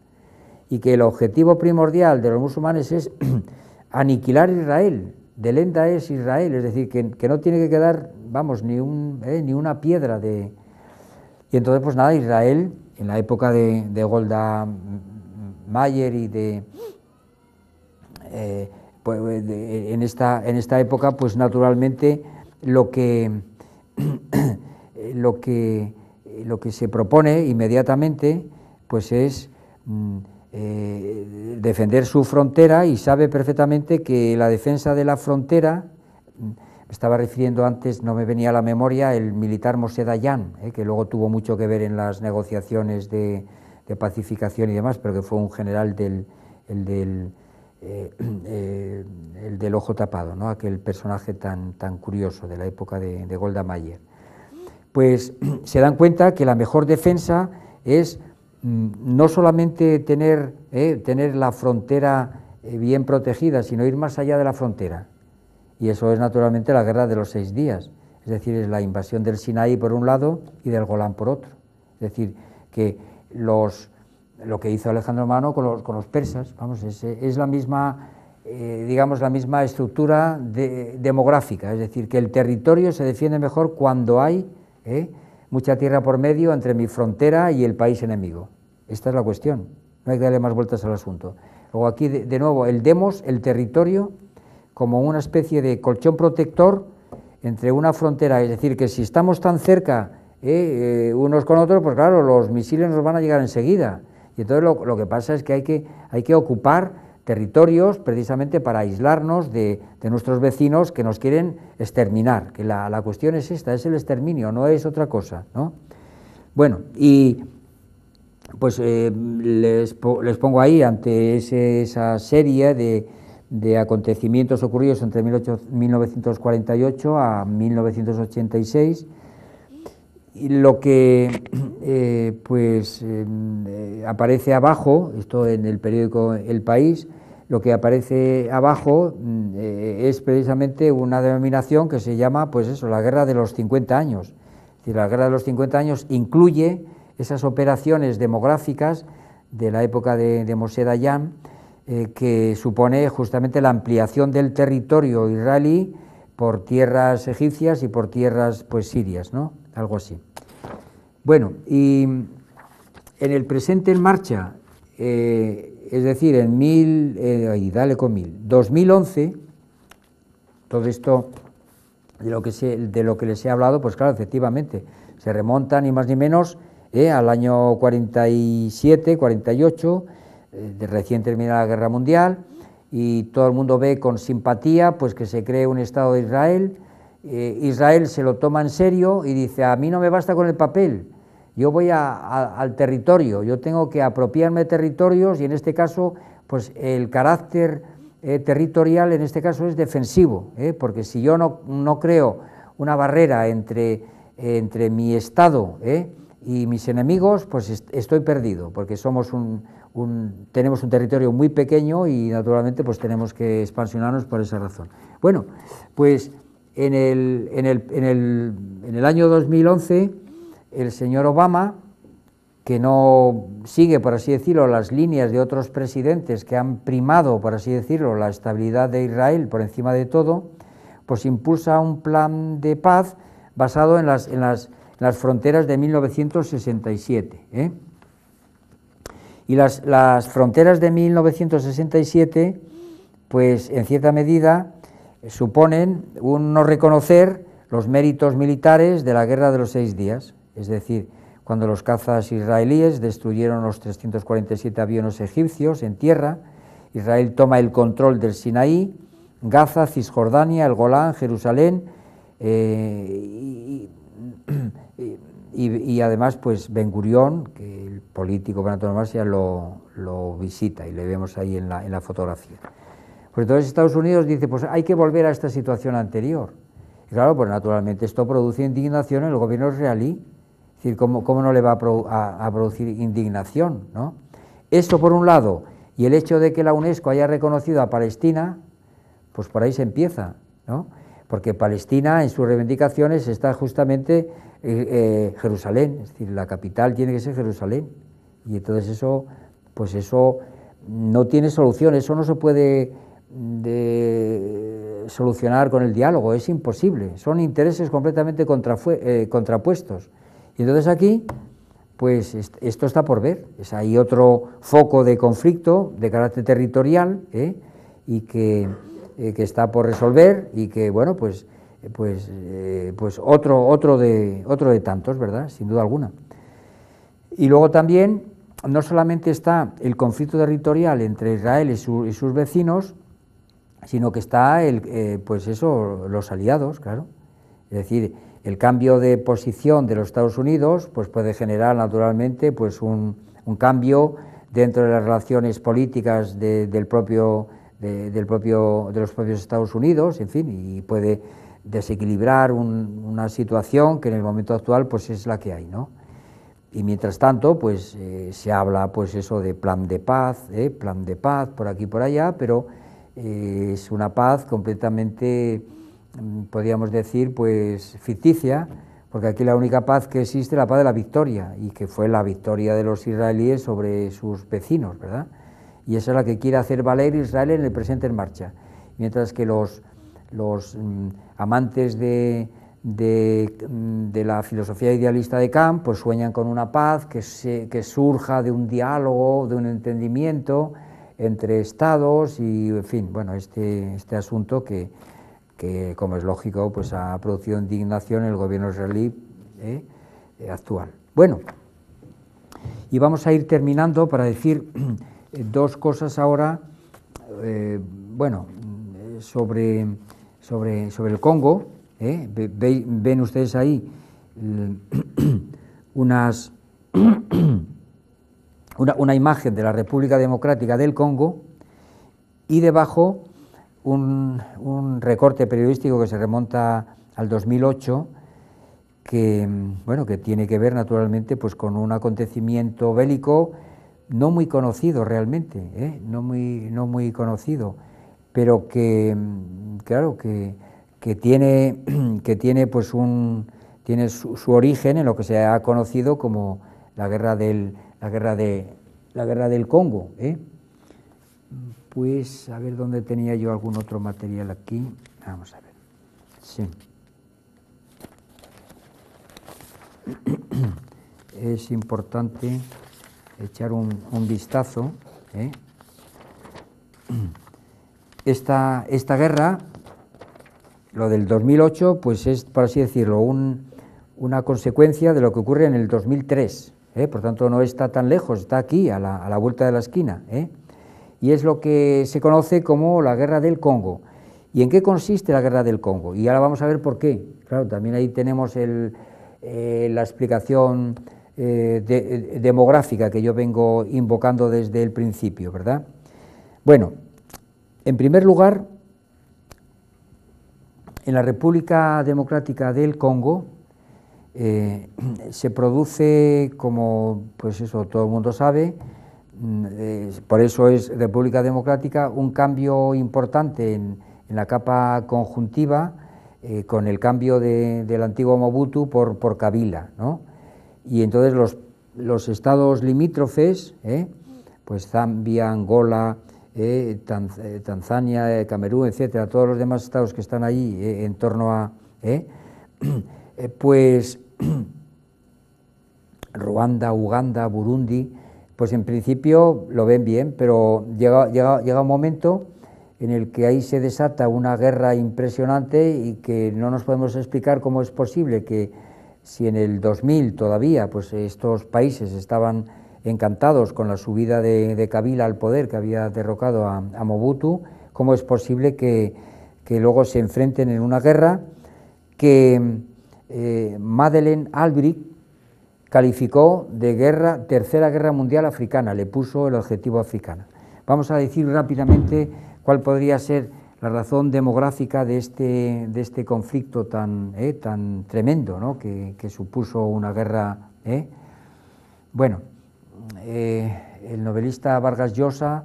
Speaker 2: y que el objetivo primordial de los musulmanes es [CLEARS THROAT] aniquilar Israel, de lenta es Israel, es decir, que, no tiene que quedar, vamos, ni, un, ¿eh? ni una piedra de... Y entonces, pues nada, Israel, en la época de, de Golda Mayer y de, eh, pues, eh, en, esta, en esta época, pues naturalmente lo que, [CLEARS THROAT] lo que, lo que se propone inmediatamente pues es mm, eh, defender su frontera y sabe perfectamente que la defensa de la frontera, mm, me estaba refiriendo antes, no me venía a la memoria, el militar Mosé Dayan, que luego tuvo mucho que ver en las negociaciones de, pacificación y demás, pero que fue un general del eh, [CLEARS THROAT] eh, el del ojo tapado, ¿no? aquel personaje tan, tan curioso de la época de, Golda Meyer, pues [CLEARS THROAT] se dan cuenta que la mejor defensa es mm, no solamente tener, eh, tener la frontera bien protegida, sino ir más allá de la frontera. Y eso es naturalmente la guerra de los seis días, es decir, es la invasión del Sinaí por un lado y del Golán por otro. Es decir, que los, lo que hizo Alejandro Mano con los, con los persas, vamos, es, la misma, eh, digamos, la misma estructura demográfica, es decir, que el territorio se defiende mejor cuando hay eh, mucha tierra por medio entre mi frontera y el país enemigo. Esta es la cuestión, no hay que darle más vueltas al asunto. Luego aquí, de, nuevo, el demos, el territorio, como una especie de colchón protector entre una frontera, es decir, que si estamos tan cerca eh, unos con otros, pues claro, los misiles nos van a llegar enseguida y entonces lo, que pasa es que hay, que hay que ocupar territorios precisamente para aislarnos de, nuestros vecinos que nos quieren exterminar, que la, cuestión es esta, es el exterminio, no es otra cosa. Bueno, y pues eh, les, pongo ahí ante esa serie de, acontecimientos ocurridos entre y 1948 a 1986, lo que [CLEARS THROAT] eh, pues eh, aparece abajo, esto en el periódico El País, lo que aparece abajo mm, eh, es precisamente una denominación que se llama, pues eso, la guerra de los 50 años. Es decir, la guerra de los 50 años incluye esas operaciones demográficas de la época de, de Moshe Dayan, que supone justamente la ampliación del territorio israelí por tierras egipcias y por tierras pues sirias, ¿no? algo así. Bueno, y en el presente en marcha, eh, es decir, en mil, eh, dale con mil, 2011, todo esto de lo, que de lo que les he hablado, pues claro, efectivamente, se remonta ni más ni menos eh, al año 47, 48, de recién terminada la Guerra Mundial, y todo el mundo ve con simpatía pues que se cree un Estado de Israel, eh, Israel se lo toma en serio y dice, a mí no me basta con el papel, yo voy al territorio, yo tengo que apropiarme de territorios y en este caso, pues el carácter eh, territorial en este caso es defensivo, eh, porque si yo no, creo una barrera entre, entre mi Estado y mis enemigos, pues estoy perdido, porque somos un, tenemos un territorio muy pequeño y naturalmente pues tenemos que expansionarnos por esa razón. Bueno, pues en el, en el, en el, en el año 2011, el señor Obama, que no sigue, por así decirlo, las líneas de otros presidentes que han primado, por así decirlo, la estabilidad de Israel por encima de todo, pues impulsa un plan de paz basado en las, en las, las fronteras de 1967. ¿eh? Y las, las, fronteras de 1967, pues en cierta medida, eh, suponen un no reconocer los méritos militares de la Guerra de los Seis Días, es decir, cuando los cazas israelíes destruyeron los 347 aviones egipcios en tierra, Israel toma el control del Sinaí, Gaza, Cisjordania, el Golán, Jerusalén eh, y, además pues Ben Gurión, que el político de gurion, lo, lo visita y le vemos ahí en la fotografía. Pues entonces Estados Unidos dice, pues hay que volver a esta situación anterior. Y claro, pues naturalmente esto produce indignación en el gobierno israelí. Es decir, ¿cómo, no le va a, producir indignación? ¿no? Esto por un lado, y el hecho de que la UNESCO haya reconocido a Palestina, pues por ahí se empieza, ¿no? Porque Palestina en sus reivindicaciones está justamente eh, eh, Jerusalén, es decir, la capital tiene que ser Jerusalén. Y entonces eso, pues eso no tiene solución, eso no se puede de solucionar con el diálogo, es imposible, son intereses completamente eh, contrapuestos. Y entonces aquí, pues esto está por ver, es ahí otro foco de conflicto de carácter territorial ¿eh? y eh, que, está por resolver y que, bueno, pues, pues, pues otro, otro, de, otro de tantos, ¿verdad? Sin duda alguna. Y luego también, no solamente está el conflicto territorial entre Israel y sus vecinos, sino que está, el, eh, pues eso, los aliados, claro. Es decir, el cambio de posición de los Estados Unidos pues puede generar naturalmente pues un, un cambio dentro de las relaciones políticas de, del propio, del propio, de los propios Estados Unidos, en fin, y puede desequilibrar una situación que en el momento actual pues es la que hay, ¿no? Y mientras tanto, pues eh, se habla pues eso de plan de paz, eh, plan de paz por aquí y por allá, pero es una paz completamente, mm, podríamos decir, pues ficticia, porque aquí la única paz que existe es la paz de la victoria, y que fue la victoria de los israelíes sobre sus vecinos, ¿verdad? Y esa es la que quiere hacer valer Israel en el presente en marcha. Mientras que los, mm, amantes mm, de, la filosofía idealista de Kant pues sueñan con una paz que, que surja de un diálogo, de un entendimiento, entre estados y, en fin, bueno, este, este asunto que, como es lógico, pues ha producido indignación en el gobierno israelí eh, eh, actual. Bueno, y vamos a ir terminando para decir eh, dos cosas ahora, bueno, sobre, sobre, sobre el Congo. ven ustedes ahí [CLEARS THROAT] unas... [CLEARS THROAT] una, imagen de la República Democrática del Congo y debajo un, recorte periodístico que se remonta al 2008 que, mm, bueno, que tiene que ver naturalmente pues, con un acontecimiento bélico no muy conocido realmente, ¿eh? no, muy, no muy conocido, pero que, mm, claro, que, tiene, [CLEARS THROAT] que tiene, pues un, tiene su, origen en lo que se ha conocido como la guerra del, la guerra, de, la guerra del Congo. ¿eh? Pues a ver dónde tenía yo algún otro material aquí. Vamos a ver. Sí. [CLEARS THROAT] Es importante echar un, vistazo. ¿eh? [CLEARS THROAT] Esta, esta guerra, lo del 2008, pues es, por así decirlo, un, una consecuencia de lo que ocurre en el 2003. ¿eh? por tanto no está tan lejos, está aquí, a la, vuelta de la esquina. ¿eh? Y es lo que se conoce como la guerra del Congo. ¿Y en qué consiste la guerra del Congo? Y ahora vamos a ver por qué. Claro, también ahí tenemos eh, la explicación demográfica que yo vengo invocando desde el principio, ¿verdad? Bueno, en primer lugar, en la República Democrática del Congo, eh, [CLEARS THROAT] se produce, como pues eso todo el mundo sabe, mm, eh, por eso es República Democrática, un cambio importante en, la capa conjuntiva eh, con el cambio del antiguo Mobutu por, por Kabila. ¿no? Y entonces los, los estados limítrofes, pues Zambia, Angola, Tanzania, Camerún, etcétera, todos los demás estados que están allí en torno a. [CLEARS THROAT] pues [CLEARS THROAT] Ruanda, Uganda, Burundi, pues en principio lo ven bien, pero llega, un momento en el que ahí se desata una guerra impresionante y que no nos podemos explicar cómo es posible que si en el 2000 todavía pues estos países estaban encantados con la subida de, Kabila al poder que había derrocado a, Mobutu, cómo es posible que, que, luego se enfrenten en una guerra que eh, Madeleine Albright calificó de guerra, tercera guerra mundial africana, le puso el objetivo africana. Vamos a decir rápidamente cuál podría ser la razón demográfica de este, de este conflicto tan, eh, tan tremendo ¿no? que, supuso una guerra. ¿eh? Bueno, el novelista Vargas Llosa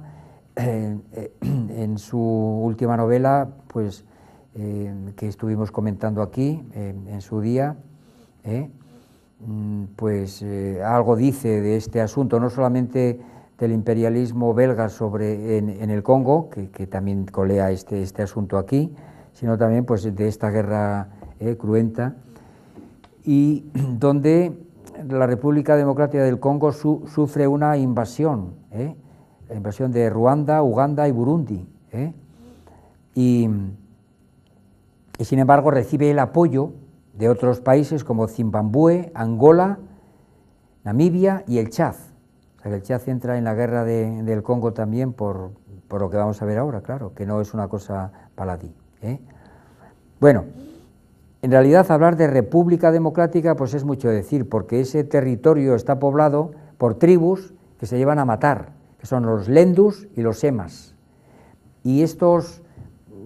Speaker 2: en su última novela pues, eh, que estuvimos comentando aquí eh, en su día, eh, mm, pues algo dice de este asunto, no solamente del imperialismo belga sobre, en, el Congo, que, también colea este, este asunto aquí, sino también pues, de esta guerra cruenta, y [CLEARS THROAT] donde la República Democrática del Congo sufre una invasión, la invasión de Ruanda, Uganda y Burundi. Y y sin embargo recibe el apoyo de otros países como Zimbabue, Angola, Namibia y el Chad. O sea, el Chad entra en la guerra del Congo también por, lo que vamos a ver ahora, claro, que no es una cosa paladí. ¿eh? Bueno, en realidad hablar de república democrática pues es mucho decir, porque ese territorio está poblado por tribus que se llevan a matar, que son los lendus y los emas. Y estos,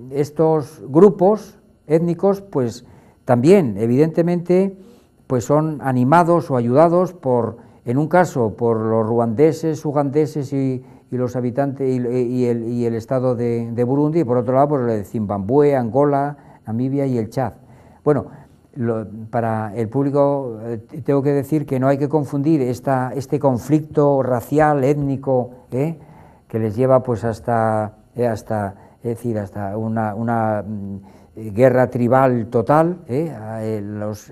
Speaker 2: estos grupos étnicos, pues también, evidentemente, pues son animados o ayudados por, en un caso, por los ruandeses, ugandeses y, los habitantes y, el, estado de, Burundi, y por otro lado, por pues, el de Zimbabue, Angola, Namibia y el Chad. Bueno, para el público eh, tengo que decir que no hay que confundir este conflicto racial, étnico, ¿eh? que les lleva pues hasta, eh, hasta, es decir, hasta una mm, eh, guerra tribal total, eh, eh, los,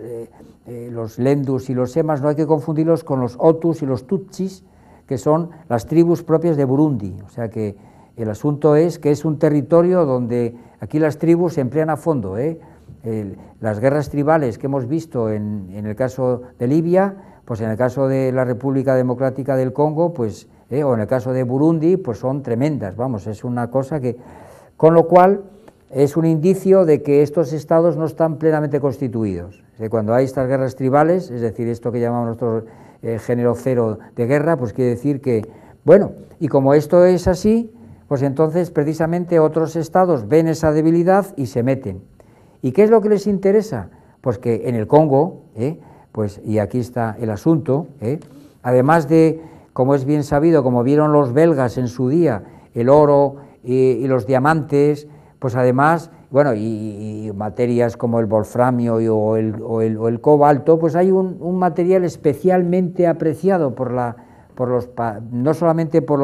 Speaker 2: lendus y los semas no hay que confundirlos con los otus y los tutsis, que son las tribus propias de Burundi. O sea que el asunto es que es un territorio donde aquí las tribus se emplean a fondo. las guerras tribales que hemos visto en, en, el caso de Libia, pues en el caso de la República Democrática del Congo, pues, o en el caso de Burundi, pues son tremendas. Vamos, es una cosa que... Con lo cual es un indicio de que estos estados no están plenamente constituidos. Cuando hay estas guerras tribales, es decir, esto que llamamos nuestro eh, género cero de guerra, pues quiere decir que, bueno, y como esto es así, pues entonces precisamente otros estados ven esa debilidad y se meten. ¿Y qué es lo que les interesa? Pues que en el Congo, eh, pues, y aquí está el asunto, eh, además de, como es bien sabido, como vieron los belgas en su día, el oro y los diamantes, pues además, bueno, y, materias como el wolframio o, el, cobalto, pues hay un, material especialmente apreciado por la, por los, no solamente por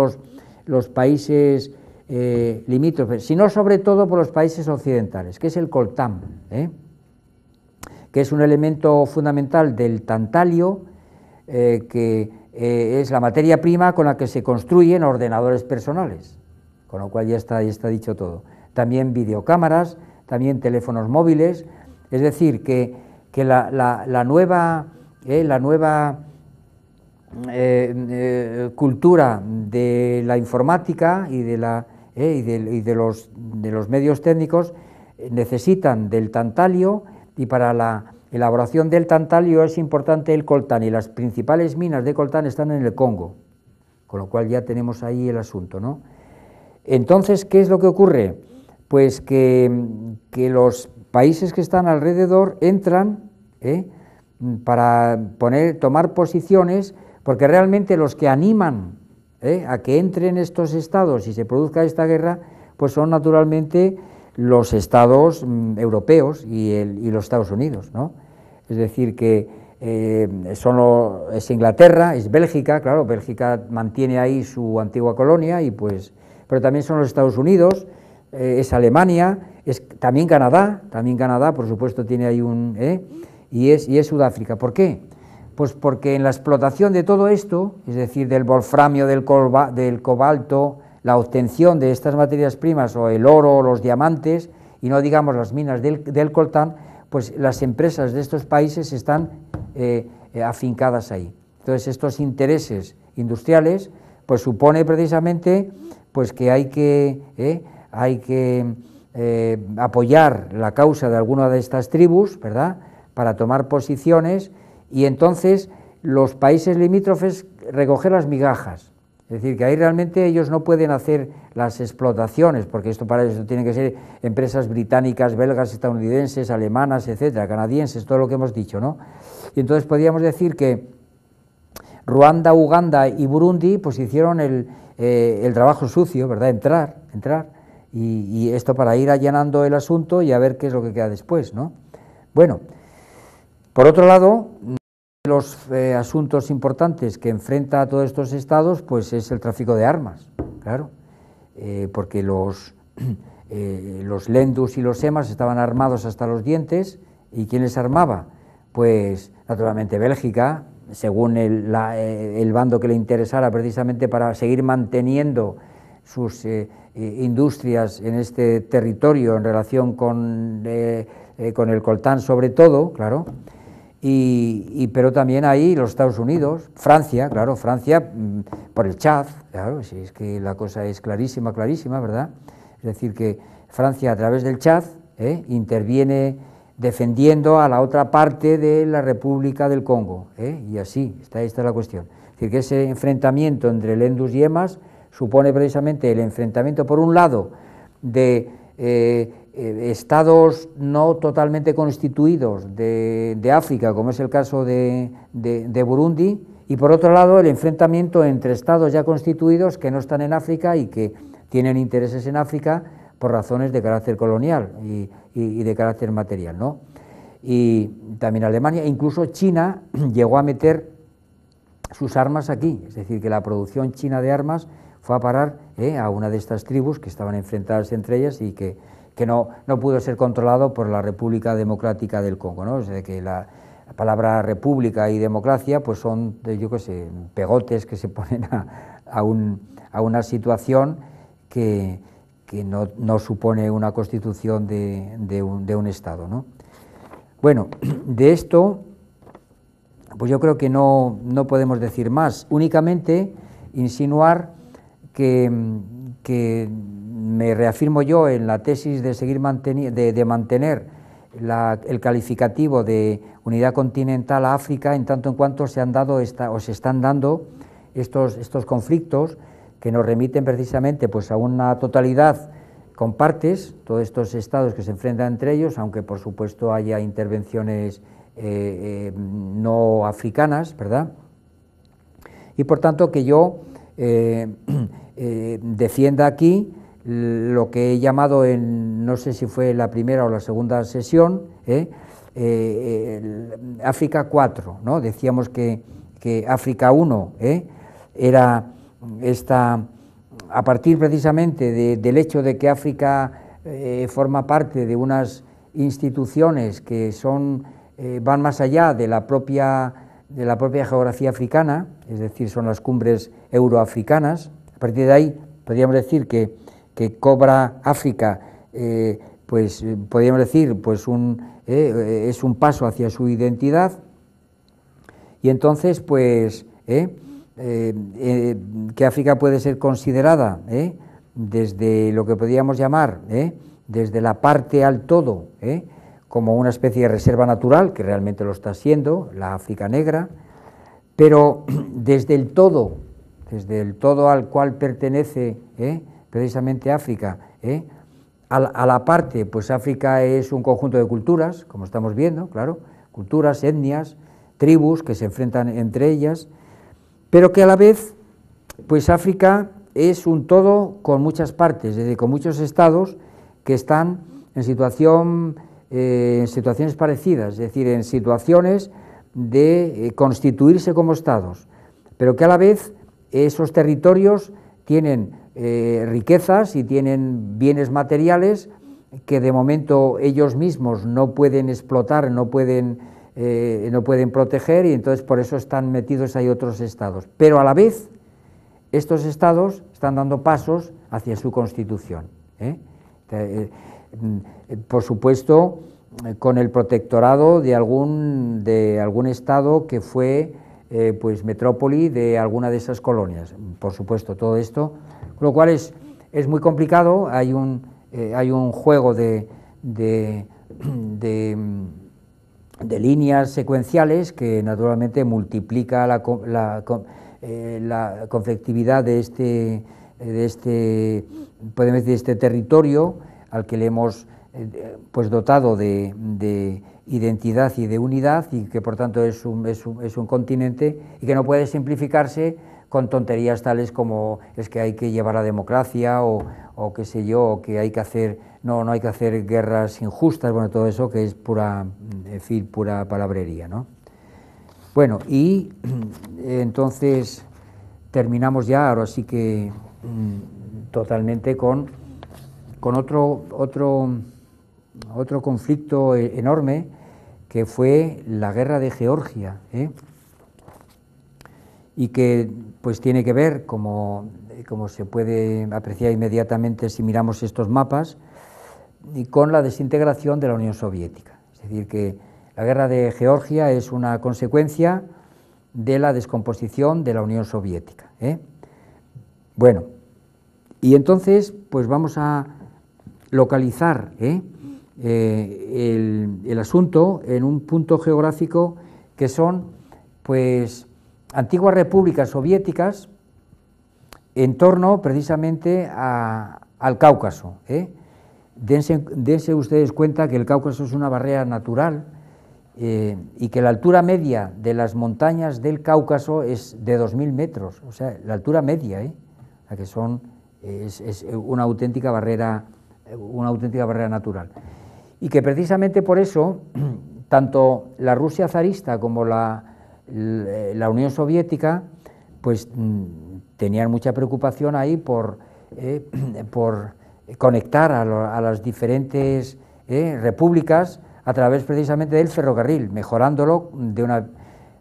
Speaker 2: los, países eh, limítrofes, sino sobre todo por los países occidentales, que es el coltán, ¿eh? que es un elemento fundamental del tantalio, eh, que es la materia prima con la que se construyen ordenadores personales, con lo cual ya está, ya está dicho todo también videocámaras, también teléfonos móviles. Es decir, que, la, nueva, eh, la nueva eh, eh, cultura de la informática y de, la, los, medios técnicos necesitan del tantalio y para la elaboración del tantalio es importante el coltán y las principales minas de coltán están en el Congo, con lo cual ya tenemos ahí el asunto, Entonces, ¿qué es lo que ocurre? pues que, los países que están alrededor entran ¿eh? para poner, tomar posiciones, porque realmente los que animan ¿eh? a que entren estos estados y se produzca esta guerra, pues son naturalmente los estados mm, europeos y, los Estados Unidos, ¿no? Es decir, que eh, es Inglaterra, es Bélgica, claro, Bélgica mantiene ahí su antigua colonia, y pues, pero también son los Estados Unidos, eh, es Alemania, es también Canadá, también Canadá, por supuesto, tiene ahí un... Eh, y, es, y es Sudáfrica. ¿Por qué? Pues porque en la explotación de todo esto, es decir, del wolframio, del, del cobalto, la obtención de estas materias primas o el oro o los diamantes, y no digamos las minas del, coltán, pues las empresas de estos países están eh, afincadas ahí. Entonces estos intereses industriales, pues supone precisamente pues que hay que hay que eh, apoyar la causa de alguna de estas tribus, ¿verdad? Para tomar posiciones y entonces los países limítrofes recoger las migajas. Es decir, que ahí realmente ellos no pueden hacer las explotaciones, porque esto para ellos tiene que ser empresas británicas, belgas, estadounidenses, alemanas, etcétera, canadienses, todo lo que hemos dicho, ¿no? Y entonces podríamos decir que Ruanda, Uganda y Burundi pues hicieron el, eh, el trabajo sucio, ¿verdad? Entrar, entrar y, esto para ir allanando el asunto y a ver qué es lo que queda después, ¿no? Bueno, por otro lado, mm, los eh, asuntos importantes que enfrenta a todos estos estados, pues es el tráfico de armas, claro, eh, porque los, [CLEARS THROAT] eh, los lendus y los emas estaban armados hasta los dientes, ¿y quién les armaba? Pues naturalmente Bélgica, según el, el bando que le interesara precisamente para seguir manteniendo sus eh, eh, industrias en este territorio en relación con, eh, el coltán sobre todo, claro, y, pero también ahí los Estados Unidos, Francia, claro, Francia mm, por el Chad, claro, si es que la cosa es clarísima, clarísima, ¿verdad? Es decir, que Francia a través del Chad interviene defendiendo a la otra parte de la República del Congo, y así, está, esta la cuestión. Es decir, que ese enfrentamiento entre Lendus y Emas supone precisamente el enfrentamiento, por un lado, de eh, eh, estados no totalmente constituidos de, África, como es el caso de, Burundi, y por otro lado el enfrentamiento entre estados ya constituidos que no están en África y que tienen intereses en África por razones de carácter colonial y, de carácter material. Y también Alemania, incluso China [CLEARS THROAT] llegó a meter sus armas aquí, es decir, que la producción china de armas fue a parar eh, a una de estas tribus que estaban enfrentadas entre ellas y que, no, no, pudo ser controlado por la República Democrática del Congo. ¿no? que la, palabra república y democracia pues son, yo pegotes que se [LAUGHS] ponen a, un, a una situación que, no, supone una constitución de, de, un, de un, Estado. Bueno, [CLEARS THROAT] de esto, pues yo creo que no, no podemos decir más, únicamente insinuar que, que me reafirmo yo en la tesis de, seguir de, mantener el calificativo de unidad continental a África en tanto en cuanto se han dado esta, o se están dando estos, estos conflictos que nos remiten precisamente pues, a una totalidad con partes, todos estos estados que se enfrentan entre ellos, aunque por supuesto haya intervenciones eh, eh, no africanas, ¿verdad? Y por tanto que yo eh, [CLEARS THROAT] Eh, defienda aquí lo que he llamado en, no sé si fue la primera o la segunda sesión, eh, eh, África 4, ¿no? decíamos que, África 1 era esta, a partir precisamente del hecho de que África forma parte de unas instituciones que son, van más allá de la propia de la propia geografía africana, es decir, son las cumbres euroafricanas, a partir de ahí, podríamos decir que, cobra África, eh, pues podríamos decir, pues eh, eh, es un paso hacia su identidad. Y entonces, pues, que África puede ser considerada desde lo que podríamos llamar, desde la parte al todo, como una especie de reserva natural, que realmente lo está siendo, la África negra, pero [CLEARS THROAT] desde el todo desde el todo al cual pertenece ¿eh? precisamente África, ¿eh? a, la parte, pues África es un conjunto de culturas, como estamos viendo, claro, culturas, etnias, tribus que se enfrentan entre ellas, pero que a la vez, pues África es un todo con muchas partes, es decir, con muchos estados que están en situación, eh, en situaciones parecidas, es decir, en situaciones de constituirse como estados, pero que a la vez esos territorios tienen eh, riquezas y tienen bienes materiales que de momento ellos mismos no pueden explotar, no pueden, eh, no pueden proteger y entonces por eso están metidos ahí otros estados. Pero a la vez estos estados están dando pasos hacia su constitución. ¿eh? Por supuesto, con el protectorado de algún, de algún estado que fue eh, pues metrópoli de alguna de esas colonias. Por supuesto, todo esto, lo cual es, es muy complicado, hay un, eh, hay un juego de, [CLEARS THROAT] mm, de, líneas secuenciales que naturalmente multiplica la, eh, la, conflictividad de este, este, decir, este territorio al que le hemos pues dotado de identidad y de unidad y que por tanto es un, es un, es un continente y que no puede simplificarse con tonterías tales como es que hay que llevar a democracia o, o qué sé yo, o que hay que hacer, no, no hay que hacer guerras injustas, bueno, todo eso que es pura, en pura palabrería, Bueno, y [CLEARS THROAT] entonces terminamos ya, ahora sí que mm, totalmente con, con otro, otro, otro conflicto e-, enorme que fue la guerra de Georgia, ¿eh? y que pues tiene que ver, como, como se puede apreciar inmediatamente si miramos estos mapas, y con la desintegración de la Unión Soviética. Es decir, que la guerra de Georgia es una consecuencia de la descomposición de la Unión Soviética. ¿eh? Bueno, y entonces, pues vamos a localizar ¿eh? Eh, el, asunto en un punto geográfico que son pues antiguas repúblicas soviéticas en torno precisamente al Cáucaso. ¿eh? Dense, ustedes cuenta que el Cáucaso es una barrera natural eh, y que la altura media de las montañas del Cáucaso es de 2.000 metros, o sea, la altura media, ¿eh? la que son, es, es una, auténtica barrera, una auténtica barrera natural y que precisamente por eso [CLEARS THROAT] tanto la Rusia zarista como la, la Unión Soviética pues mm, tenían mucha preocupación ahí por, eh, [CLEARS THROAT] por conectar a, las diferentes eh, repúblicas a través precisamente del ferrocarril, mejorándolo de una...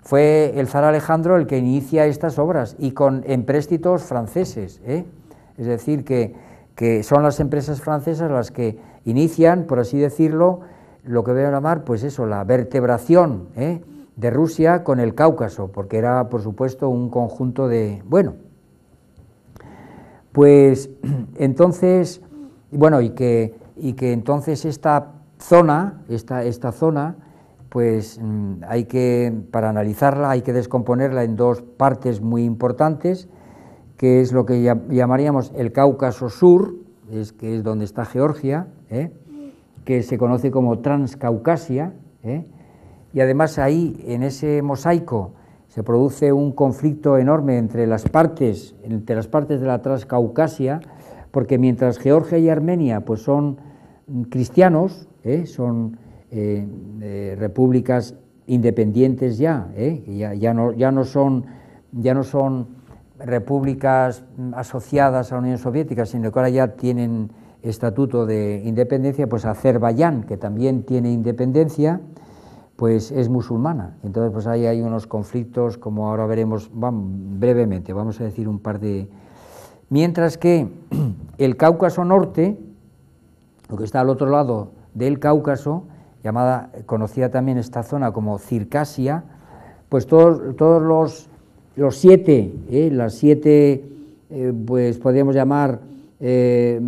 Speaker 2: Fue el zar Alejandro el que inicia estas obras y con empréstitos franceses, eh. es decir, que, que son las empresas francesas las que inician, por así decirlo, lo que voy a llamar, pues eso, la vertebración ¿eh? de Rusia con el Cáucaso, porque era, por supuesto, un conjunto de... Bueno, pues [CLEARS THROAT] entonces, bueno, y que, y que entonces esta zona, esta, esta zona, pues mm, hay que, para analizarla, hay que descomponerla en dos partes muy importantes, que es lo que llamaríamos el Cáucaso Sur, es, que es donde está Georgia, ¿eh? que se conoce como Transcaucasia, ¿eh? y además ahí, en ese mosaico, se produce un conflicto enorme entre las partes, entre las partes de la Transcaucasia, porque mientras Georgia y Armenia pues son cristianos, ¿eh? son repúblicas independientes ya, ya, ya, no, ya no son, ya no son repúblicas asociadas a la Unión Soviética, sino que ahora ya tienen estatuto de independencia, pues Azerbaiyán, que también tiene independencia, pues es musulmana. Entonces, pues ahí hay unos conflictos, como ahora veremos brevemente, vamos a decir un par de... Mientras que [CLEARS THROAT] el Cáucaso Norte, lo que está al otro lado del Cáucaso, llamada, conocida también esta zona como Circasia, pues todos, los, los siete, eh, las siete, eh, pues podríamos llamar eh,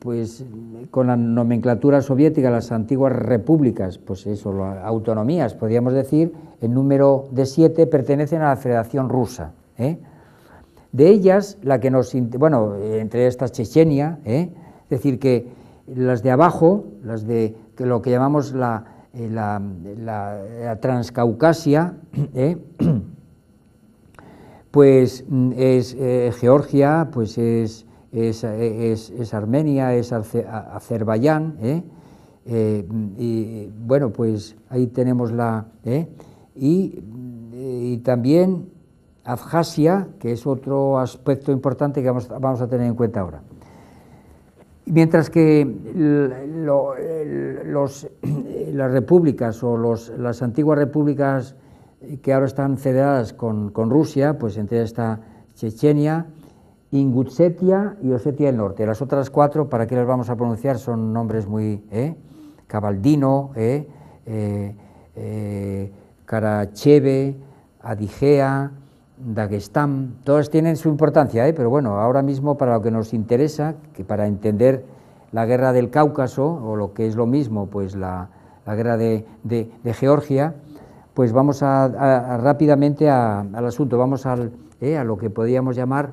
Speaker 2: pues con la nomenclatura soviética, las antiguas repúblicas, pues eso, las autonomías, podríamos decir, el número de siete pertenecen a la Federación Rusa. ¿eh? De ellas, la que nos. Bueno, entre estas Chechenia, ¿eh? es decir, que las de abajo, las de lo que llamamos la, eh, la, Transcaucasia, [CLEARS THROAT] pues mm, es Georgia, pues es es, es, Armenia, es Azerbaiyán. ¿eh? Eh, y bueno, pues ahí tenemos la... ¿eh? Y, también Abjasia, que es otro aspecto importante que vamos, a tener en cuenta ahora. Mientras que los, las repúblicas o los, las antiguas repúblicas que ahora están federadas con, con Rusia, pues entre esta Chechenia, Ingutsetia y Osetia del Norte. Las otras cuatro, ¿para qué las vamos a pronunciar? Son nombres muy... ¿eh? Cabaldino, ¿eh? Eh, ¿eh? Karacheve, Adigea, ...Daguestán... Todas tienen su importancia, pero bueno, ahora mismo para lo que nos interesa, que para entender la guerra del Cáucaso, o lo que es lo mismo, pues la, guerra de, Georgia, pues vamos a, rápidamente al asunto, vamos a lo que podríamos llamar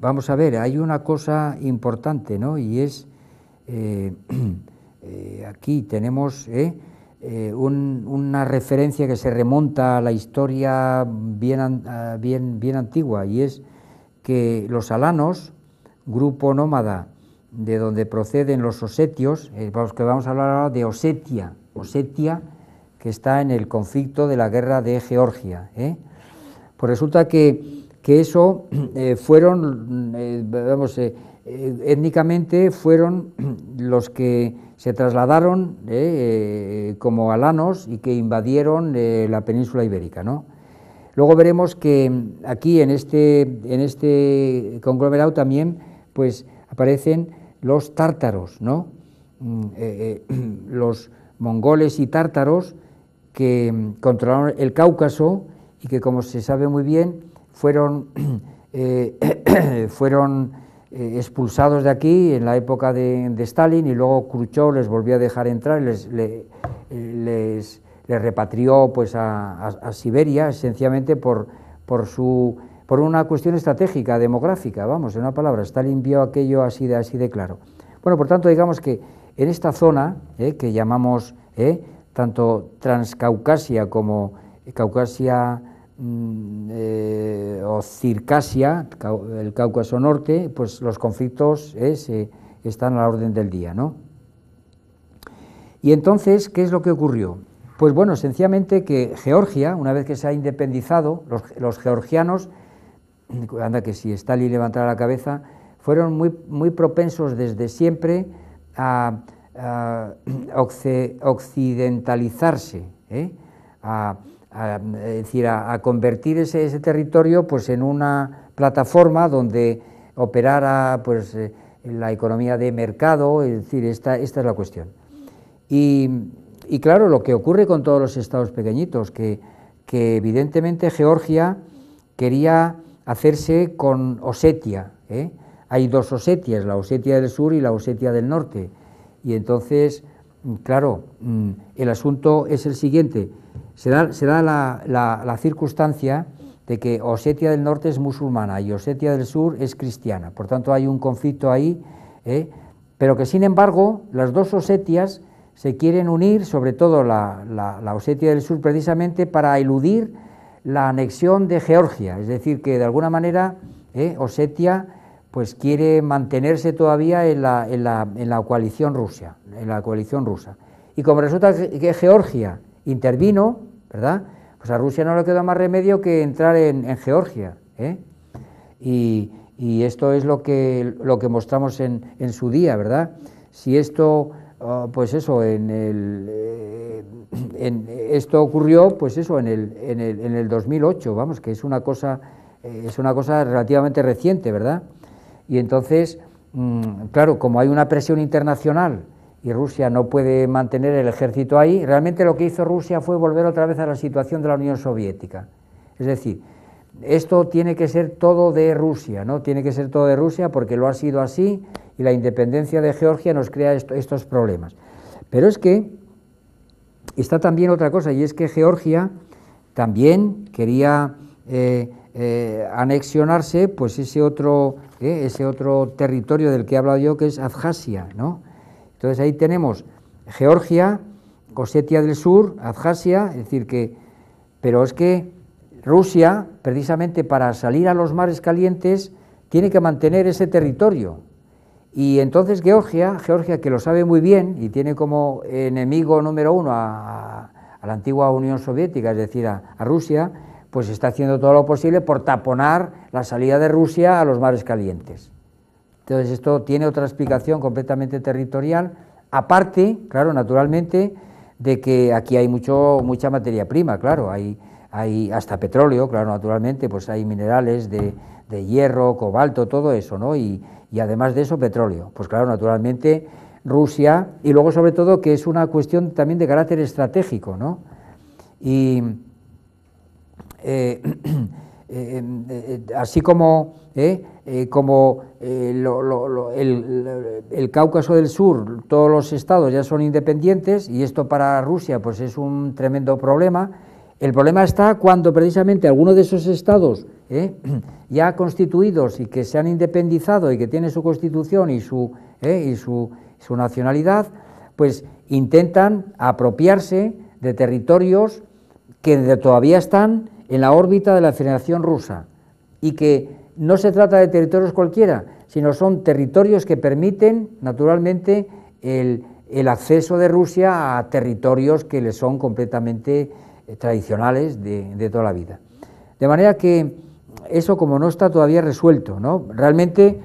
Speaker 2: vamos a ver, hay una cosa importante, ¿no? Y es, eh, [CLEARS THROAT] eh, aquí tenemos ¿eh? una referencia que se remonta a la historia bien, bien, antigua, y es que los alanos, grupo nómada de donde proceden los osetios, vamos, que vamos a hablar ahora de Osetia, Osetia, que está en el conflicto de la guerra de Georgia. Pues resulta que que eso [CLEARS THROAT] eh, fueron, mm, eh, vamos, eh, étnicamente fueron [CLEARS THROAT] los que se trasladaron como alanos y que invadieron la península ibérica. Luego veremos que aquí en este, en este conglomerado también pues, aparecen los tártaros, ¿no? Mm, [CLEARS THROAT] los mongoles y tártaros que mm, controlaron el Cáucaso y que, como se sabe muy bien, fueron, [CLEARS THROAT] eh, [CLEARS THROAT] fueron eh, expulsados de aquí en la época de, Stalin y luego Khrushchev les volvió a dejar entrar, les, les, repatrió pues, a, Siberia esencialmente por, por, su, por una cuestión estratégica, demográfica, vamos, en una palabra, Stalin vio aquello así de, así de claro. Bueno, por tanto, digamos que en esta zona eh, que llamamos tanto Transcaucasia como Caucasia Mm, eh, o Circasia, el Cáucaso Norte, pues los conflictos eh, están a la orden del día. ¿no? Y entonces, ¿qué es lo que ocurrió? Pues bueno, sencillamente que Georgia, una vez que se ha independizado, los, georgianos, [CLEARS THROAT] anda que si Stalin levantara la cabeza, fueron muy, muy propensos desde siempre a, [CLEARS THROAT] occidentalizarse, ¿eh? a es decir, a, convertir ese, territorio pues, en una plataforma donde operara pues, eh, la economía de mercado, es decir, esta, es la cuestión. Y, claro, lo que ocurre con todos los estados pequeñitos, que, evidentemente Georgia quería hacerse con Osetia. ¿eh? Hay dos Osetias, la Osetia del sur y la Osetia del norte. Y entonces, claro, mm, el asunto es el siguiente. Se da, la, circunstancia de que Osetia del Norte es musulmana y Osetia del Sur es cristiana. Por tanto, hay un conflicto ahí, ¿eh? pero que sin embargo las dos Osetias se quieren unir, sobre todo la, Osetia del Sur, precisamente para eludir la anexión de Georgia. Es decir, que de alguna manera ¿eh? Osetia pues quiere mantenerse todavía en la, en, la, coalición en la coalición rusa. Y como resulta que Georgia intervino, ¿verdad? Pues a Rusia no le quedó más remedio que entrar en, Georgia. ¿eh? Y, esto es lo que, lo que mostramos en, en su día, ¿verdad? Si esto, ah, pues eso, en el, eh, en, esto ocurrió, pues eso, en el, en el, en el 2008, vamos, que es una cosa, eh, es una cosa relativamente reciente, ¿verdad? Y entonces, mm, claro, como hay una presión internacional y Rusia no puede mantener el ejército ahí, realmente lo que hizo Rusia fue volver otra vez a la situación de la Unión Soviética. Es decir, esto tiene que ser todo de Rusia, ¿no? Tiene que ser todo de Rusia porque lo ha sido así y la independencia de Georgia nos crea estos problemas. Pero es que está también otra cosa y es que Georgia también quería eh, eh, anexionarse pues ese otro, eh, ese otro territorio del que he hablado yo que es Abjasia, ¿no? Entonces ahí tenemos Georgia, Osetia del Sur, Abjasia, es decir que, pero es que Rusia, precisamente para salir a los mares calientes, tiene que mantener ese territorio. Y entonces Georgia, Georgia que lo sabe muy bien y tiene como enemigo número uno a, la antigua Unión Soviética, es decir, a Rusia, pues está haciendo todo lo posible por taponar la salida de Rusia a los mares calientes. Entonces esto tiene otra explicación completamente territorial, aparte, claro, naturalmente, de que aquí hay mucho, mucha materia prima, claro, hay, hay hasta petróleo, claro, naturalmente, pues hay minerales de, hierro, cobalto, todo eso, ¿no? Y, además de eso, petróleo. Pues claro, naturalmente, Rusia, y luego sobre todo que es una cuestión también de carácter estratégico, ¿no? Y eh, [CLEARS THROAT] Eh, eh, así como, eh, como el, el, Cáucaso del Sur, todos los estados ya son independientes y esto para Rusia pues es un tremendo problema. El problema está cuando precisamente ...algunos de esos estados [CLEARS THROAT] ya constituidos y que se han independizado y que tienen su constitución y su, y su, su nacionalidad, pues intentan apropiarse de territorios que todavía están en la órbita de la Federación Rusa y que no se trata de territorios cualquiera, sino son territorios que permiten, naturalmente, el, acceso de Rusia a territorios que le son completamente eh, tradicionales de, toda la vida. De manera que eso como no está todavía resuelto, Realmente eh,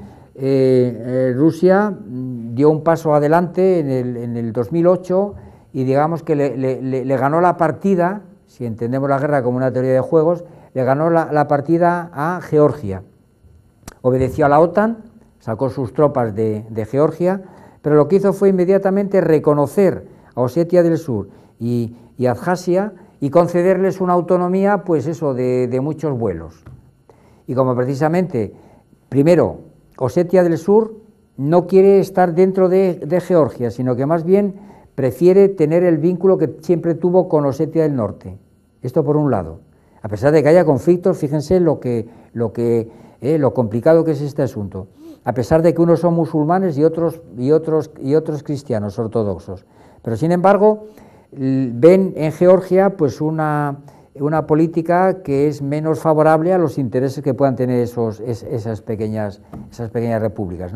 Speaker 2: eh, Rusia mm, dio un paso adelante en el, 2008 y digamos que le ganó la partida si entendemos la guerra como una teoría de juegos, le ganó la, partida a Georgia. Obedeció a la OTAN, sacó sus tropas de, Georgia, pero lo que hizo fue inmediatamente reconocer a Osetia del Sur y, y Abjasia y concederles una autonomía, pues eso, de, muchos vuelos. Y como precisamente, primero, Osetia del Sur no quiere estar dentro de Georgia, sino que más bien prefiere tener el vínculo que siempre tuvo con Osetia del Norte. Esto por un lado. A pesar de que haya conflictos, fíjense lo, que, lo, que, eh, lo complicado que es este asunto. A pesar de que unos son musulmanes y otros, y otros, y otros cristianos ortodoxos. Pero sin embargo, ven en Georgia pues una, política que es menos favorable a los intereses que puedan tener esos, esas, pequeñas, esas pequeñas repúblicas.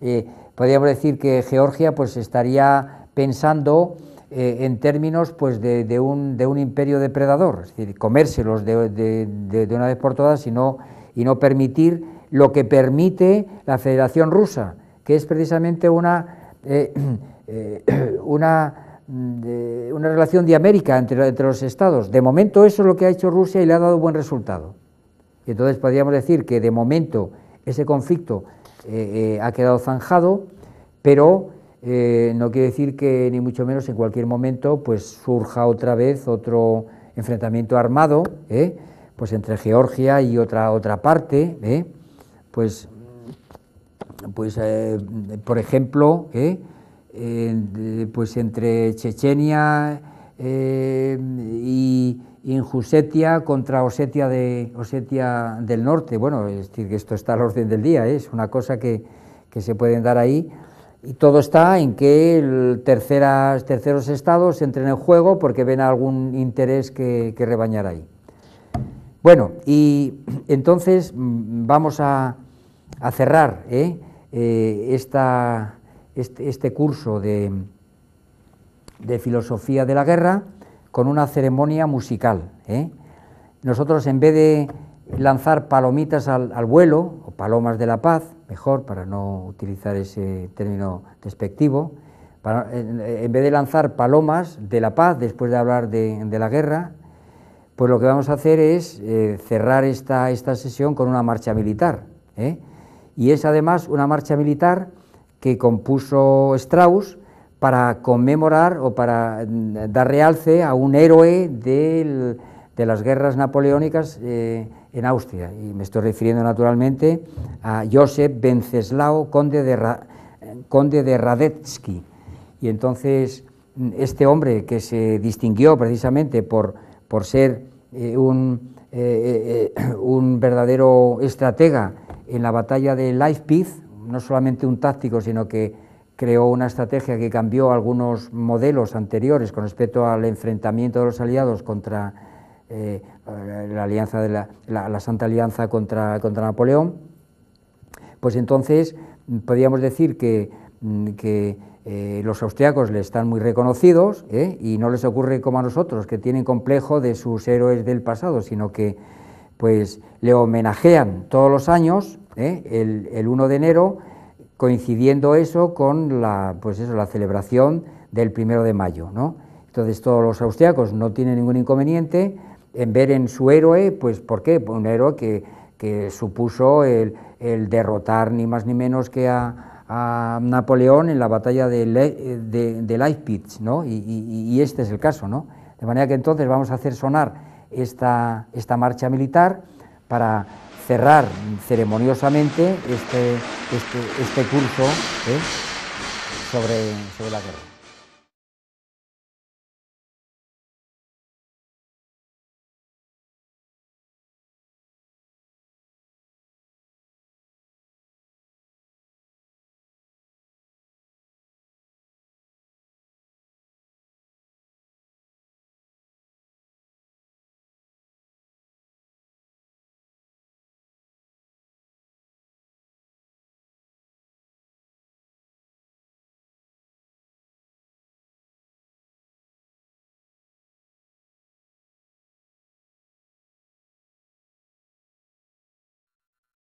Speaker 2: Eh, podríamos decir que Georgia pues estaría pensando eh, en términos pues, de, un, imperio depredador, es decir, comérselos de, de, una vez por todas y no, y no permitir lo que permite la Federación Rusa, que es precisamente una, eh, [CLEARS THROAT] eh, [CLEARS THROAT] una, mm, una relación de América entre los estados. De momento eso es lo que ha hecho Rusia y le ha dado buen resultado. Y entonces podríamos decir que de momento ese conflicto ha quedado zanjado, pero eh, no quiere decir que ni mucho menos en cualquier momento pues surja otra vez otro enfrentamiento armado, ¿eh? pues entre Georgia y otra otra parte, ¿eh? pues pues por ejemplo, pues entre Chechenia y Injusetia contra Osetia de del Norte. Bueno, es decir, que esto está al orden del día, es una cosa que, que se pueden dar ahí. Y todo está en que terceros estados entren en juego porque ven algún interés que, rebañar ahí. Bueno, y entonces mm, vamos a, cerrar ¿eh? Eh, este, este, curso de, filosofía de la guerra con una ceremonia musical. ¿eh? Nosotros en vez de lanzar palomitas al vuelo, o palomas de la paz, mejor para no utilizar ese término despectivo, en, vez de lanzar palomas de la paz después de hablar de, la guerra, pues lo que vamos a hacer es eh, cerrar esta, esta sesión con una marcha militar. ¿eh? Y es además una marcha militar que compuso Strauss para conmemorar o para mm, dar realce a un héroe de las guerras napoleónicas. Eh, en Austria. Y me estoy refiriendo naturalmente a Josep Wenceslao, conde de, conde de Radetzky. Y entonces este hombre que se distinguió precisamente por, por ser eh, un, eh, eh, un, verdadero estratega en la batalla de Leipzig, no solamente un táctico, sino que creó una estrategia que cambió algunos modelos anteriores con respecto al enfrentamiento de los aliados contra eh, la, alianza de la, la, Santa Alianza contra, contra Napoleón, pues entonces mm, podríamos decir que, mm, eh, los austriacos le están muy reconocidos ¿eh? y no les ocurre como a nosotros, que tienen complejo de sus héroes del pasado, sino que pues le homenajean todos los años, el, 1 de enero, coincidiendo eso con la, pues eso, la celebración del 1 de mayo. ¿no? Entonces todos los austriacos no tienen ningún inconveniente en ver en su héroe, pues ¿por qué? Un héroe que, supuso el, derrotar ni más ni menos que a, Napoleón en la batalla de, de, Leipzig, ¿no? Y, este es el caso, ¿no? De manera que entonces vamos a hacer sonar esta, esta marcha militar para cerrar ceremoniosamente este, este, este curso ¿eh? sobre,
Speaker 1: sobre la guerra.